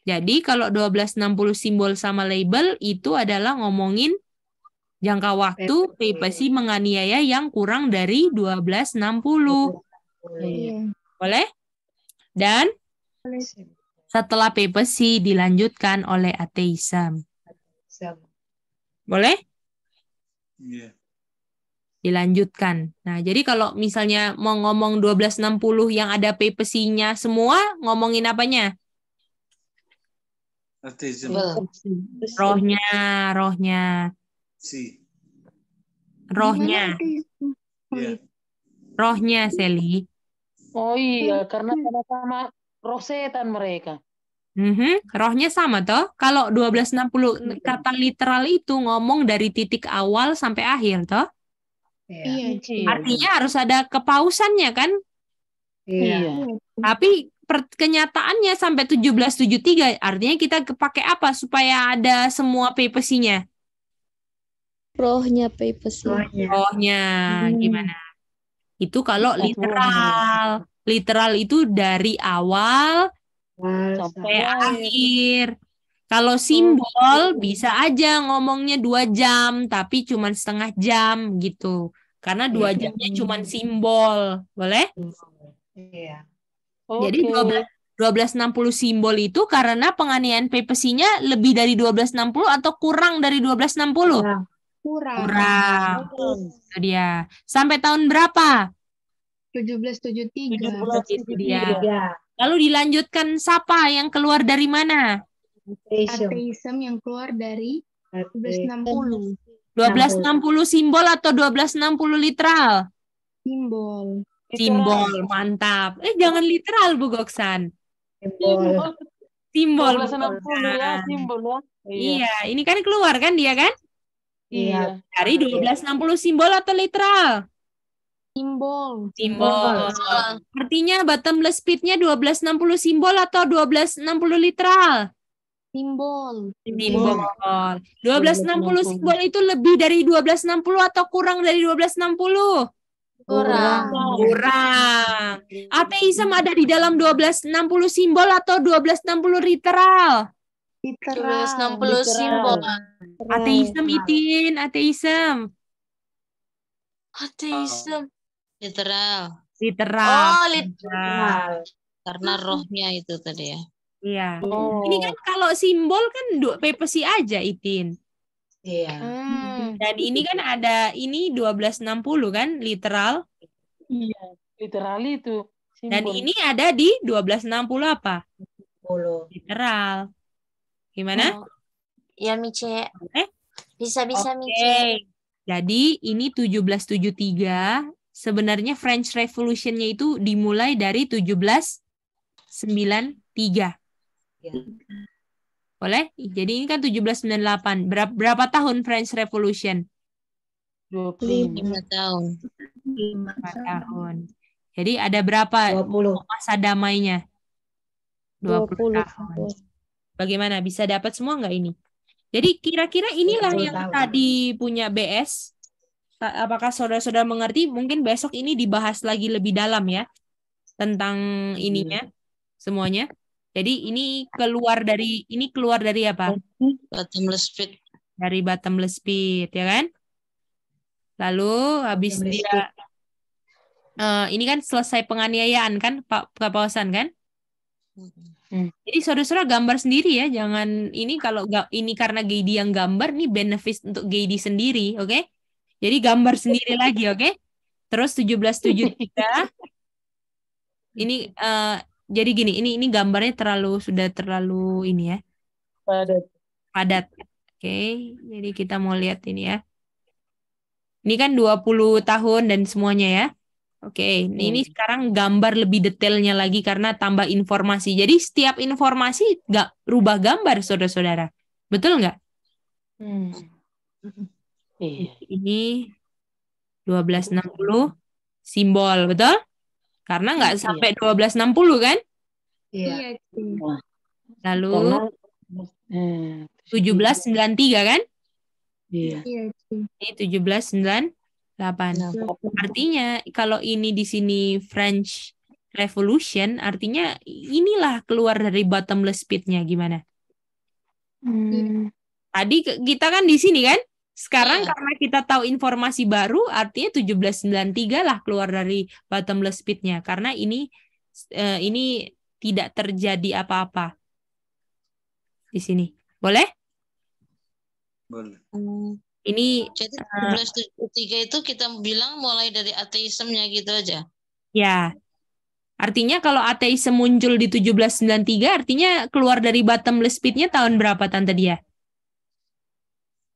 Jadi kalau 1260 simbol sama label itu adalah ngomongin Jangka waktu pepesi menganiaya yang kurang dari 1260. puluh, iya. Iya. Boleh? Dan setelah pepesi dilanjutkan oleh ateism, Boleh? Iya. Dilanjutkan. Nah, jadi kalau misalnya mau ngomong 1260 yang ada pepesinya semua, ngomongin apanya? Ateisme. Rohnya, rohnya si Rohnya. Yeah. Iya. Rohnya, Seli. Oh iya, karena sama-sama roh mereka. Mm -hmm. Rohnya sama toh. Kalau 1260 mm-hmm. kata literal itu ngomong dari titik awal sampai akhir toh. Iya. iya, iya artinya harus ada kepausannya kan? Iya. Tapi kenyataannya sampai 1773 artinya kita pakai apa supaya ada semua papersinya rohnya papacy ya? rohnya, rohnya. Hmm. gimana itu kalau literal literal itu dari awal sampai akhir kalau oh, simbol gitu. bisa aja ngomongnya dua jam, tapi cuma setengah jam gitu. Karena dua iya, iya. jamnya cuma simbol, boleh? Iya. Okay. Jadi 12, 1260 simbol itu karena penganiayaan PPC-nya lebih dari 1260 atau kurang dari 1260? Kurang, kurang. Kurang. Itu dia. Sampai tahun berapa? 1773. 1773. dia. Lalu dilanjutkan siapa yang keluar dari mana? Ateisme yang keluar dari 1260. 1260 simbol atau 1260 literal? Simbol. Simbol, mantap. Eh jangan literal Bu Goksan. Simbol. Simbol. simbol. simbol. Ya, simbol ya. Iya. iya, ini kan keluar kan dia kan? Iya. iya. Dari 1260 simbol atau literal? Simbol. Simbol. Artinya bottomless pitnya 1260 simbol atau 1260 literal? Simbol. Simbol. 1260 simbol itu lebih dari 1260 atau kurang dari 1260? Kurang. Kurang. Ateism ada di dalam 1260 simbol atau 1260 literal? Terus 60 simbol. Ateism itin, ateism. Ateism. Literal. Literal. Oh, literal. Karena rohnya itu tadi ya. Iya. Oh. Ini kan kalau simbol kan dua sih aja itin. Iya. Hmm. Dan ini kan ada ini 1260 kan literal. Iya, literal itu. Simbol. Dan ini ada di 1260 apa? 60. Literal. Gimana? Oh. Nah, ya, Mice. Bisa-bisa, okay. Mice. Jadi, ini 1773. Sebenarnya French Revolution-nya itu dimulai dari 1793. Ya. Boleh? Jadi ini kan 1798. Berapa, berapa tahun French Revolution? 25 tahun. 25 tahun. Jadi ada berapa 20. masa damainya? 20, 20 tahun. 20. Bagaimana bisa dapat semua nggak ini? Jadi kira-kira inilah yang tahu. tadi punya BS. Apakah saudara-saudara mengerti? Mungkin besok ini dibahas lagi lebih dalam ya tentang ininya iya. semuanya. Jadi ini keluar dari ini keluar dari apa? Bottomless pit. Dari bottomless pit ya kan? Lalu habis dia uh, ini kan selesai penganiayaan kan Pak Kapausan kan? Mm-hmm. Hmm. Jadi saudara-saudara gambar sendiri ya, jangan ini kalau ini karena Gedi yang gambar nih benefit untuk Gedi sendiri, oke? Okay? Jadi gambar sendiri lagi, oke? Okay? Terus 1773 ini uh, jadi gini, ini ini gambarnya terlalu sudah terlalu ini ya. Padat. Padat. Oke, okay. jadi kita mau lihat ini ya. Ini kan 20 tahun dan semuanya ya. Oke, okay. hmm. ini iya. sekarang gambar lebih detailnya lagi karena tambah informasi. Jadi setiap informasi nggak rubah gambar, saudara-saudara. Betul nggak? Hmm. Iya. Ini 1260 simbol, betul? Karena nggak iya. sampai 1260 kan? Iya. Lalu 1793 eh, kan? Iya. Ini 1793. 8. Nah, artinya kalau ini di sini French Revolution artinya inilah keluar dari bottomless pitnya gimana? Hmm. Tadi kita kan di sini kan? Sekarang yeah. karena kita tahu informasi baru artinya 1793 lah keluar dari bottomless pitnya karena ini uh, ini tidak terjadi apa-apa. Di sini. Boleh? Boleh. Hmm. Ini jadi uh, tiga itu kita bilang mulai dari ateismenya gitu aja. Ya. Artinya kalau ateisme muncul di 1793 artinya keluar dari bottomless pitnya tahun berapa tante dia?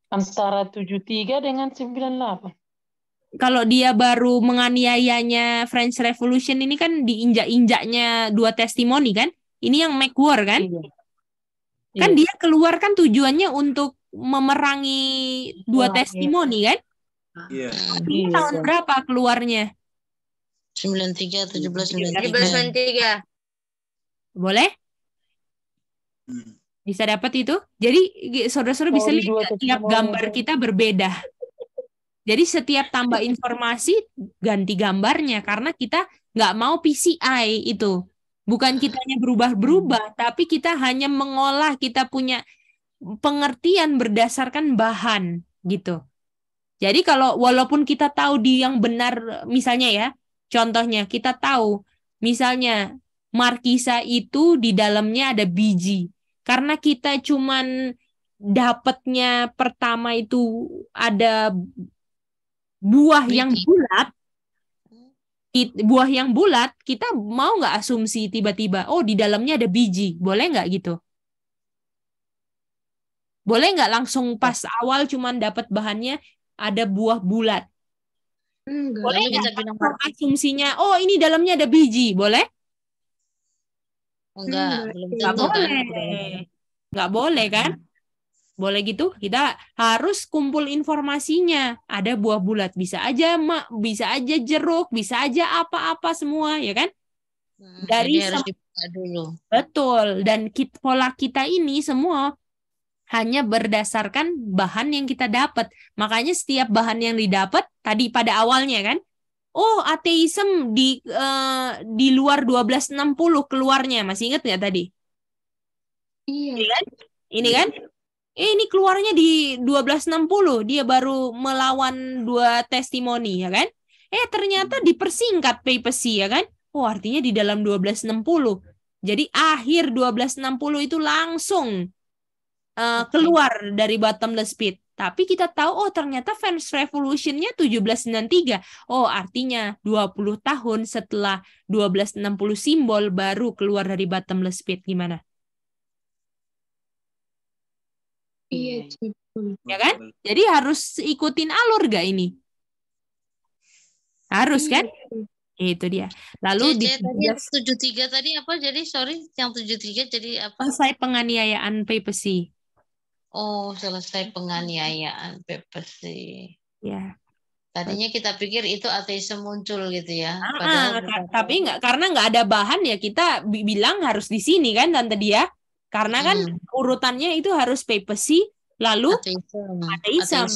Antara 73 dengan 98. Kalau dia baru menganiayanya French Revolution ini kan diinjak-injaknya dua testimoni kan? Ini yang make war kan? Iya. Kan iya. dia keluarkan tujuannya untuk memerangi dua ya, testimoni ya. kan? Iya. iya. Tahun berapa keluarnya? 93 17 93. 93. Boleh? Hmm. Bisa dapat itu? Jadi saudara-saudara bisa lihat tiap gambar kita berbeda. Jadi setiap tambah informasi ganti gambarnya karena kita nggak mau PCI itu. Bukan kitanya berubah-berubah, hmm. tapi kita hanya mengolah kita punya pengertian berdasarkan bahan gitu. Jadi kalau walaupun kita tahu di yang benar misalnya ya, contohnya kita tahu misalnya markisa itu di dalamnya ada biji. Karena kita cuman dapatnya pertama itu ada buah biji. yang bulat, hmm. buah yang bulat kita mau nggak asumsi tiba-tiba oh di dalamnya ada biji boleh nggak gitu boleh nggak langsung pas awal cuman dapat bahannya ada buah bulat? Enggak, boleh nggak asumsinya? Oh ini dalamnya ada biji, boleh? Enggak, hmm, belum tentu boleh. Kan? boleh kan? Hmm. Boleh gitu? Kita harus kumpul informasinya. Ada buah bulat, bisa aja mak, bisa aja jeruk, bisa aja apa-apa semua, ya kan? Nah, Dari harus dulu. Betul. Dan kit, pola kita ini semua hanya berdasarkan bahan yang kita dapat. Makanya setiap bahan yang didapat tadi pada awalnya kan, oh ateisme di uh, di luar 1260 keluarnya. Masih ingat nggak tadi? Iya. Ini kan? Ini kan? Eh, ini keluarnya di 1260 dia baru melawan dua testimoni ya kan? Eh ternyata hmm. dipersingkat papacy ya kan? Oh artinya di dalam 1260. Jadi akhir 1260 itu langsung uh, keluar dari bottomless pit. Tapi kita tahu oh ternyata fans revolutionnya 1793. Oh artinya 20 tahun setelah 1260 simbol baru keluar dari bottomless pit gimana? Iya. Hmm. Ya kan? Jadi harus ikutin alur gak ini? Harus iya. kan? Itu dia. Lalu jadi, di tadi 73 tadi apa? Jadi sorry yang 73 jadi apa? Selesai penganiayaan papacy. Oh, selesai penganiayaan sih. Ya. Tadinya kita pikir itu ateisme muncul gitu ya. Ah, ah, ah tapi nggak karena nggak ada bahan ya kita bilang harus di sini kan tante dia. Karena kan hmm. urutannya itu harus papacy lalu ateisme.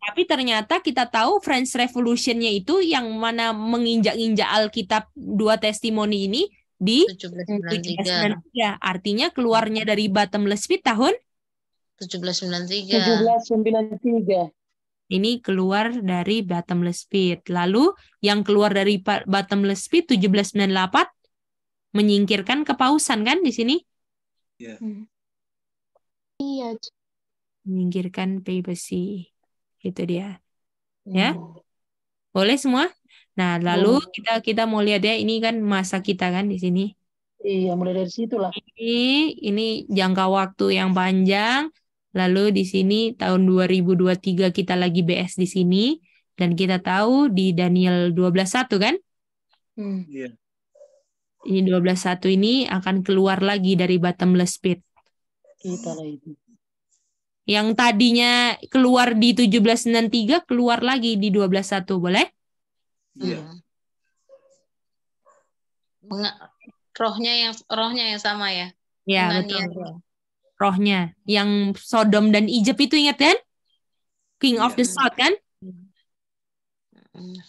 Tapi ternyata kita tahu French Revolution-nya itu yang mana menginjak-injak Alkitab dua testimoni ini di 1793. 1793. Artinya keluarnya dari bottomless pit tahun 1793. 1793. Ini keluar dari bottomless pit. Lalu yang keluar dari bottomless pit 1798 menyingkirkan kepausan kan di sini? Iya. Yeah. Hmm. Iya, menyingkirkan papacy. Itu dia. Hmm. Ya. Boleh semua? Nah, lalu hmm. kita kita mau lihat ya ini kan masa kita kan di sini. Iya, mulai dari situlah. Ini ini jangka waktu yang panjang Lalu di sini tahun 2023 kita lagi BS di sini dan kita tahu di Daniel 12:1 kan? Hmm. Yeah. Ini 12:1 ini akan keluar lagi dari bottomless pit. Kita itu. Yang tadinya keluar di 1793 keluar lagi di 12:1, boleh? Iya. Yeah. Rohnya yang rohnya yang sama ya. Iya, betul rohnya yang Sodom dan Egypt itu ingat kan King of the iya. South kan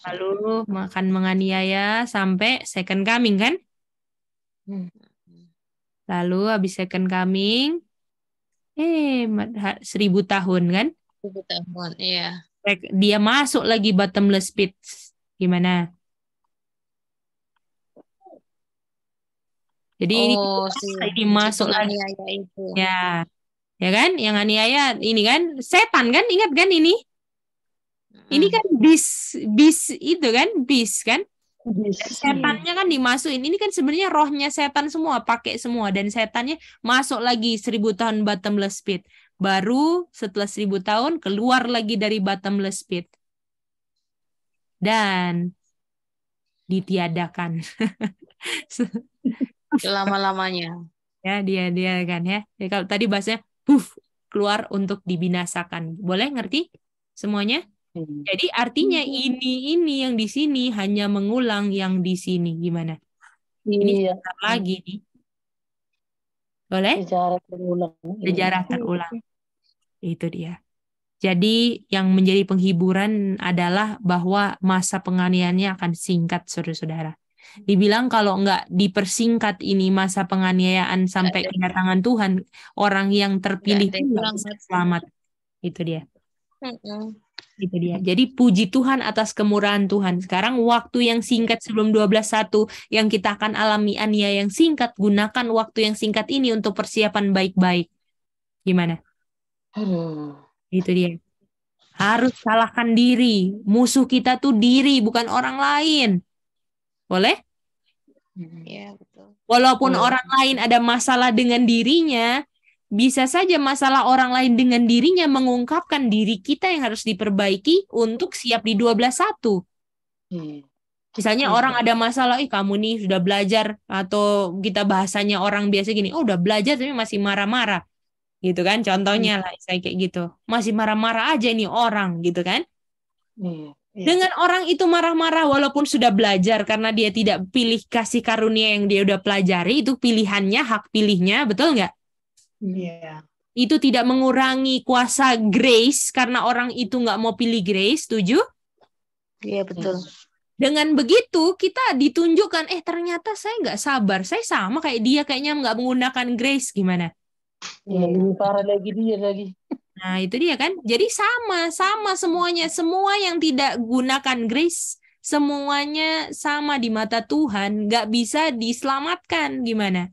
lalu makan menganiaya sampai second coming kan hmm. lalu habis second coming eh seribu tahun kan seribu tahun iya dia masuk lagi bottomless pit gimana Jadi oh, ini kita si, masuk lagi. Ya. Ya kan? Yang aniaya ini kan setan kan? Ingat kan ini? Hmm. Ini kan bis bis itu kan bis kan? Bis. Setannya kan dimasukin. Ini kan sebenarnya rohnya setan semua pakai semua dan setannya masuk lagi seribu tahun bottomless pit. Baru setelah seribu tahun keluar lagi dari bottomless pit dan ditiadakan. lama-lamanya. ya, dia dia kan ya. Jadi kalau tadi bahasnya puff keluar untuk dibinasakan. Boleh ngerti semuanya? Hmm. Jadi artinya hmm. ini ini yang di sini hanya mengulang yang di sini gimana? Ini iya. lagi nih. Boleh? Sejarah terulang. Sejarah hmm. terulang. Itu dia. Jadi yang menjadi penghiburan adalah bahwa masa penganiannya akan singkat saudara-saudara. Dibilang kalau nggak dipersingkat ini masa penganiayaan sampai kedatangan Tuhan, orang yang terpilih itu selamat. Itu dia. ya. Itu dia. Jadi puji Tuhan atas kemurahan Tuhan. Sekarang waktu yang singkat sebelum 12.1 yang kita akan alami ania yang singkat, gunakan waktu yang singkat ini untuk persiapan baik-baik. Gimana? hmm. Itu dia. Harus salahkan diri. Musuh kita tuh diri, bukan orang lain. Boleh? Mm-hmm. Iya, betul. Walaupun orang lain ada masalah dengan dirinya, bisa saja masalah orang lain dengan dirinya mengungkapkan diri kita yang harus diperbaiki untuk siap di 12.1. Hmm. Misalnya hmm. orang ada masalah, ih kamu nih sudah belajar atau kita bahasanya orang biasa gini, oh udah belajar tapi masih marah-marah. Gitu kan contohnya hmm. lah saya kayak gitu. Masih marah-marah aja nih orang gitu kan. Hmm. Iya. Dengan orang itu marah-marah walaupun sudah belajar karena dia tidak pilih kasih karunia yang dia udah pelajari itu pilihannya hak pilihnya betul nggak? Iya. Yeah. Itu tidak mengurangi kuasa grace karena orang itu nggak mau pilih grace, setuju? Iya yeah, betul. Dengan begitu kita ditunjukkan eh ternyata saya nggak sabar, saya sama kayak dia kayaknya nggak menggunakan grace gimana? Ya, lebih parah lagi dia lagi. Nah, itu dia kan. Jadi sama, sama semuanya. Semua yang tidak gunakan grace, semuanya sama di mata Tuhan, nggak bisa diselamatkan. Gimana?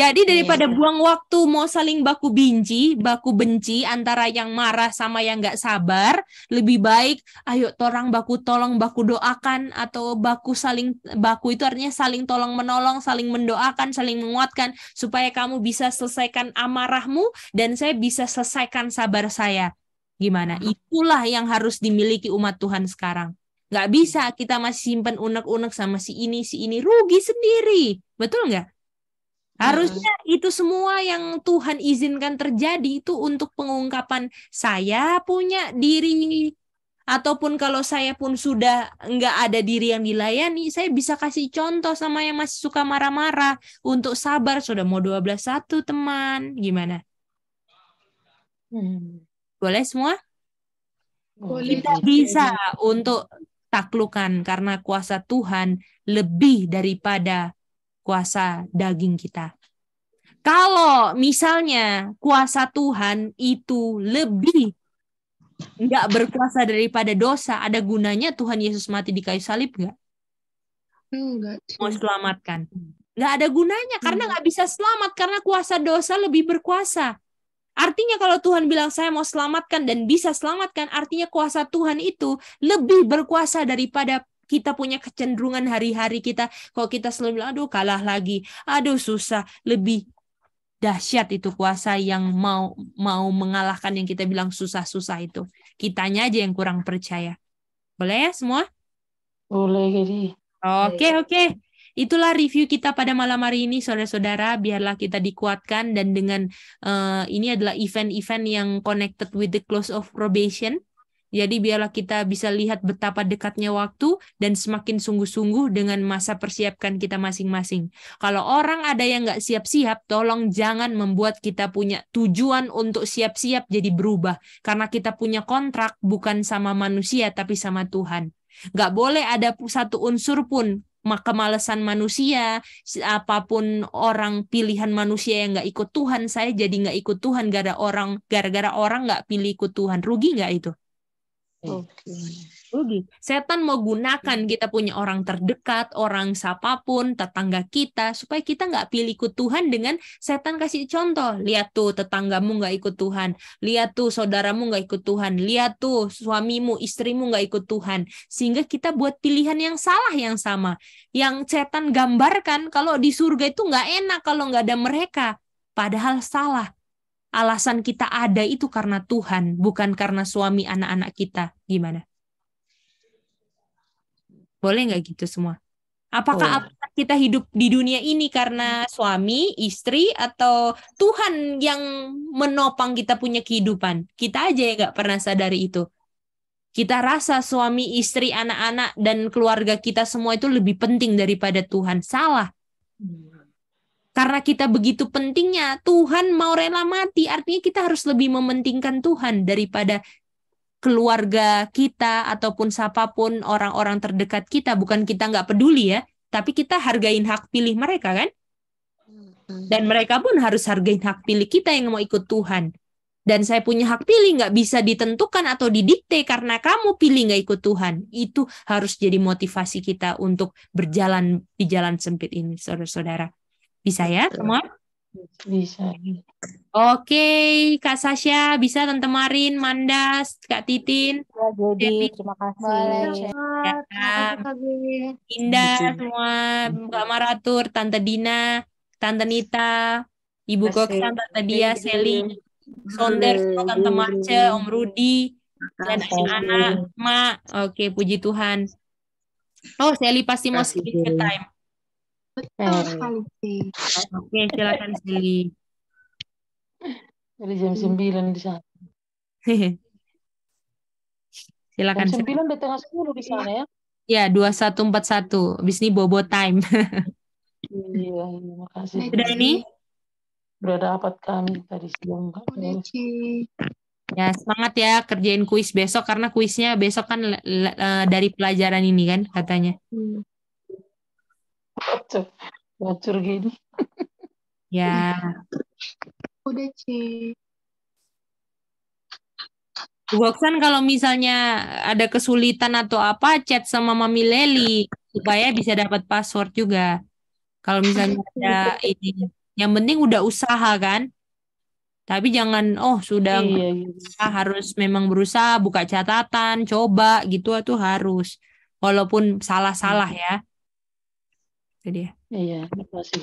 Jadi daripada yeah. buang waktu mau saling baku benci, baku benci antara yang marah sama yang nggak sabar, lebih baik ayo torang baku tolong baku doakan atau baku saling baku itu artinya saling tolong menolong, saling mendoakan, saling menguatkan supaya kamu bisa selesaikan amarahmu dan saya bisa selesaikan sabar saya. Gimana? Hmm. Itulah yang harus dimiliki umat Tuhan sekarang. Gak bisa kita masih simpen unek-unek sama si ini si ini rugi sendiri. Betul nggak? Harusnya itu semua yang Tuhan izinkan terjadi itu untuk pengungkapan saya punya diri ataupun kalau saya pun sudah nggak ada diri yang dilayani, saya bisa kasih contoh sama yang masih suka marah-marah untuk sabar. Sudah mau satu teman, gimana? Hmm. Boleh semua? Boleh. Kita bisa untuk taklukan karena kuasa Tuhan lebih daripada kuasa daging kita. Kalau misalnya kuasa Tuhan itu lebih nggak berkuasa daripada dosa, ada gunanya Tuhan Yesus mati di kayu salib nggak? Enggak. Mau selamatkan? Nggak ada gunanya karena nggak hmm. bisa selamat karena kuasa dosa lebih berkuasa. Artinya kalau Tuhan bilang saya mau selamatkan dan bisa selamatkan, artinya kuasa Tuhan itu lebih berkuasa daripada kita punya kecenderungan hari-hari kita kalau kita selalu bilang aduh kalah lagi aduh susah lebih dahsyat itu kuasa yang mau mau mengalahkan yang kita bilang susah-susah itu kitanya aja yang kurang percaya boleh ya semua boleh jadi oke oke Itulah review kita pada malam hari ini, saudara-saudara. Biarlah kita dikuatkan dan dengan uh, ini adalah event-event yang connected with the close of probation. Jadi biarlah kita bisa lihat betapa dekatnya waktu dan semakin sungguh-sungguh dengan masa persiapkan kita masing-masing. Kalau orang ada yang nggak siap-siap, tolong jangan membuat kita punya tujuan untuk siap-siap jadi berubah. Karena kita punya kontrak bukan sama manusia tapi sama Tuhan. Nggak boleh ada satu unsur pun kemalasan manusia, apapun orang pilihan manusia yang nggak ikut Tuhan, saya jadi nggak ikut Tuhan gara orang gara-gara orang nggak pilih ikut Tuhan, rugi nggak itu? Okay. Setan mau gunakan hmm. kita punya orang terdekat, orang siapapun, tetangga kita, supaya kita nggak pilih ikut Tuhan dengan setan kasih contoh. Lihat tuh tetanggamu nggak ikut Tuhan. Lihat tuh saudaramu nggak ikut Tuhan. Lihat tuh suamimu, istrimu nggak ikut Tuhan. Sehingga kita buat pilihan yang salah yang sama. Yang setan gambarkan kalau di surga itu nggak enak kalau nggak ada mereka. Padahal salah alasan kita ada itu karena Tuhan, bukan karena suami anak-anak kita. Gimana? Boleh nggak gitu semua? Apakah oh. kita hidup di dunia ini karena suami, istri, atau Tuhan yang menopang kita punya kehidupan? Kita aja ya nggak pernah sadari itu. Kita rasa suami, istri, anak-anak, dan keluarga kita semua itu lebih penting daripada Tuhan. Salah. Hmm karena kita begitu pentingnya Tuhan mau rela mati artinya kita harus lebih mementingkan Tuhan daripada keluarga kita ataupun siapapun orang-orang terdekat kita bukan kita nggak peduli ya tapi kita hargain hak pilih mereka kan dan mereka pun harus hargain hak pilih kita yang mau ikut Tuhan dan saya punya hak pilih nggak bisa ditentukan atau didikte karena kamu pilih nggak ikut Tuhan itu harus jadi motivasi kita untuk berjalan di jalan sempit ini saudara-saudara bisa ya semua? Bisa. Oke, Kak Sasha, bisa Tante Marin, Mandas, Kak Titin. Ya, jadi terima kasih. Ya, Kak. Indah gitu. semua, Kak Maratur, Tante Dina, Tante Nita, Ibu Goksan, Tante Dia, Seli, Sonder, Tante Marce, Om Rudi, dan anak-anak, Mak. Oke, puji Tuhan. Oh, Seli pasti mau sedikit ke time. Betul sekali sih. Oke, silakan Sili. Dari jam 9 di sana. silakan. Jam 9 udah tengah 10 di sana ya. Ya, 2141. Abis ini bobo time. iya, iya, makasih. Sudah ini? Berada dapat kami tadi siang. Ya, semangat ya kerjain kuis besok karena kuisnya besok kan eh, dari pelajaran ini kan katanya. Hmm. Bocor, bocor gini. Ya. Udah, sih Goksan kalau misalnya ada kesulitan atau apa, chat sama Mami Leli supaya bisa dapat password juga. Kalau misalnya ada ini, yang penting udah usaha kan. Tapi jangan oh sudah iya, iya. iya. harus memang berusaha buka catatan, coba gitu tuh harus. Walaupun salah-salah iya. ya jadi ya iya masih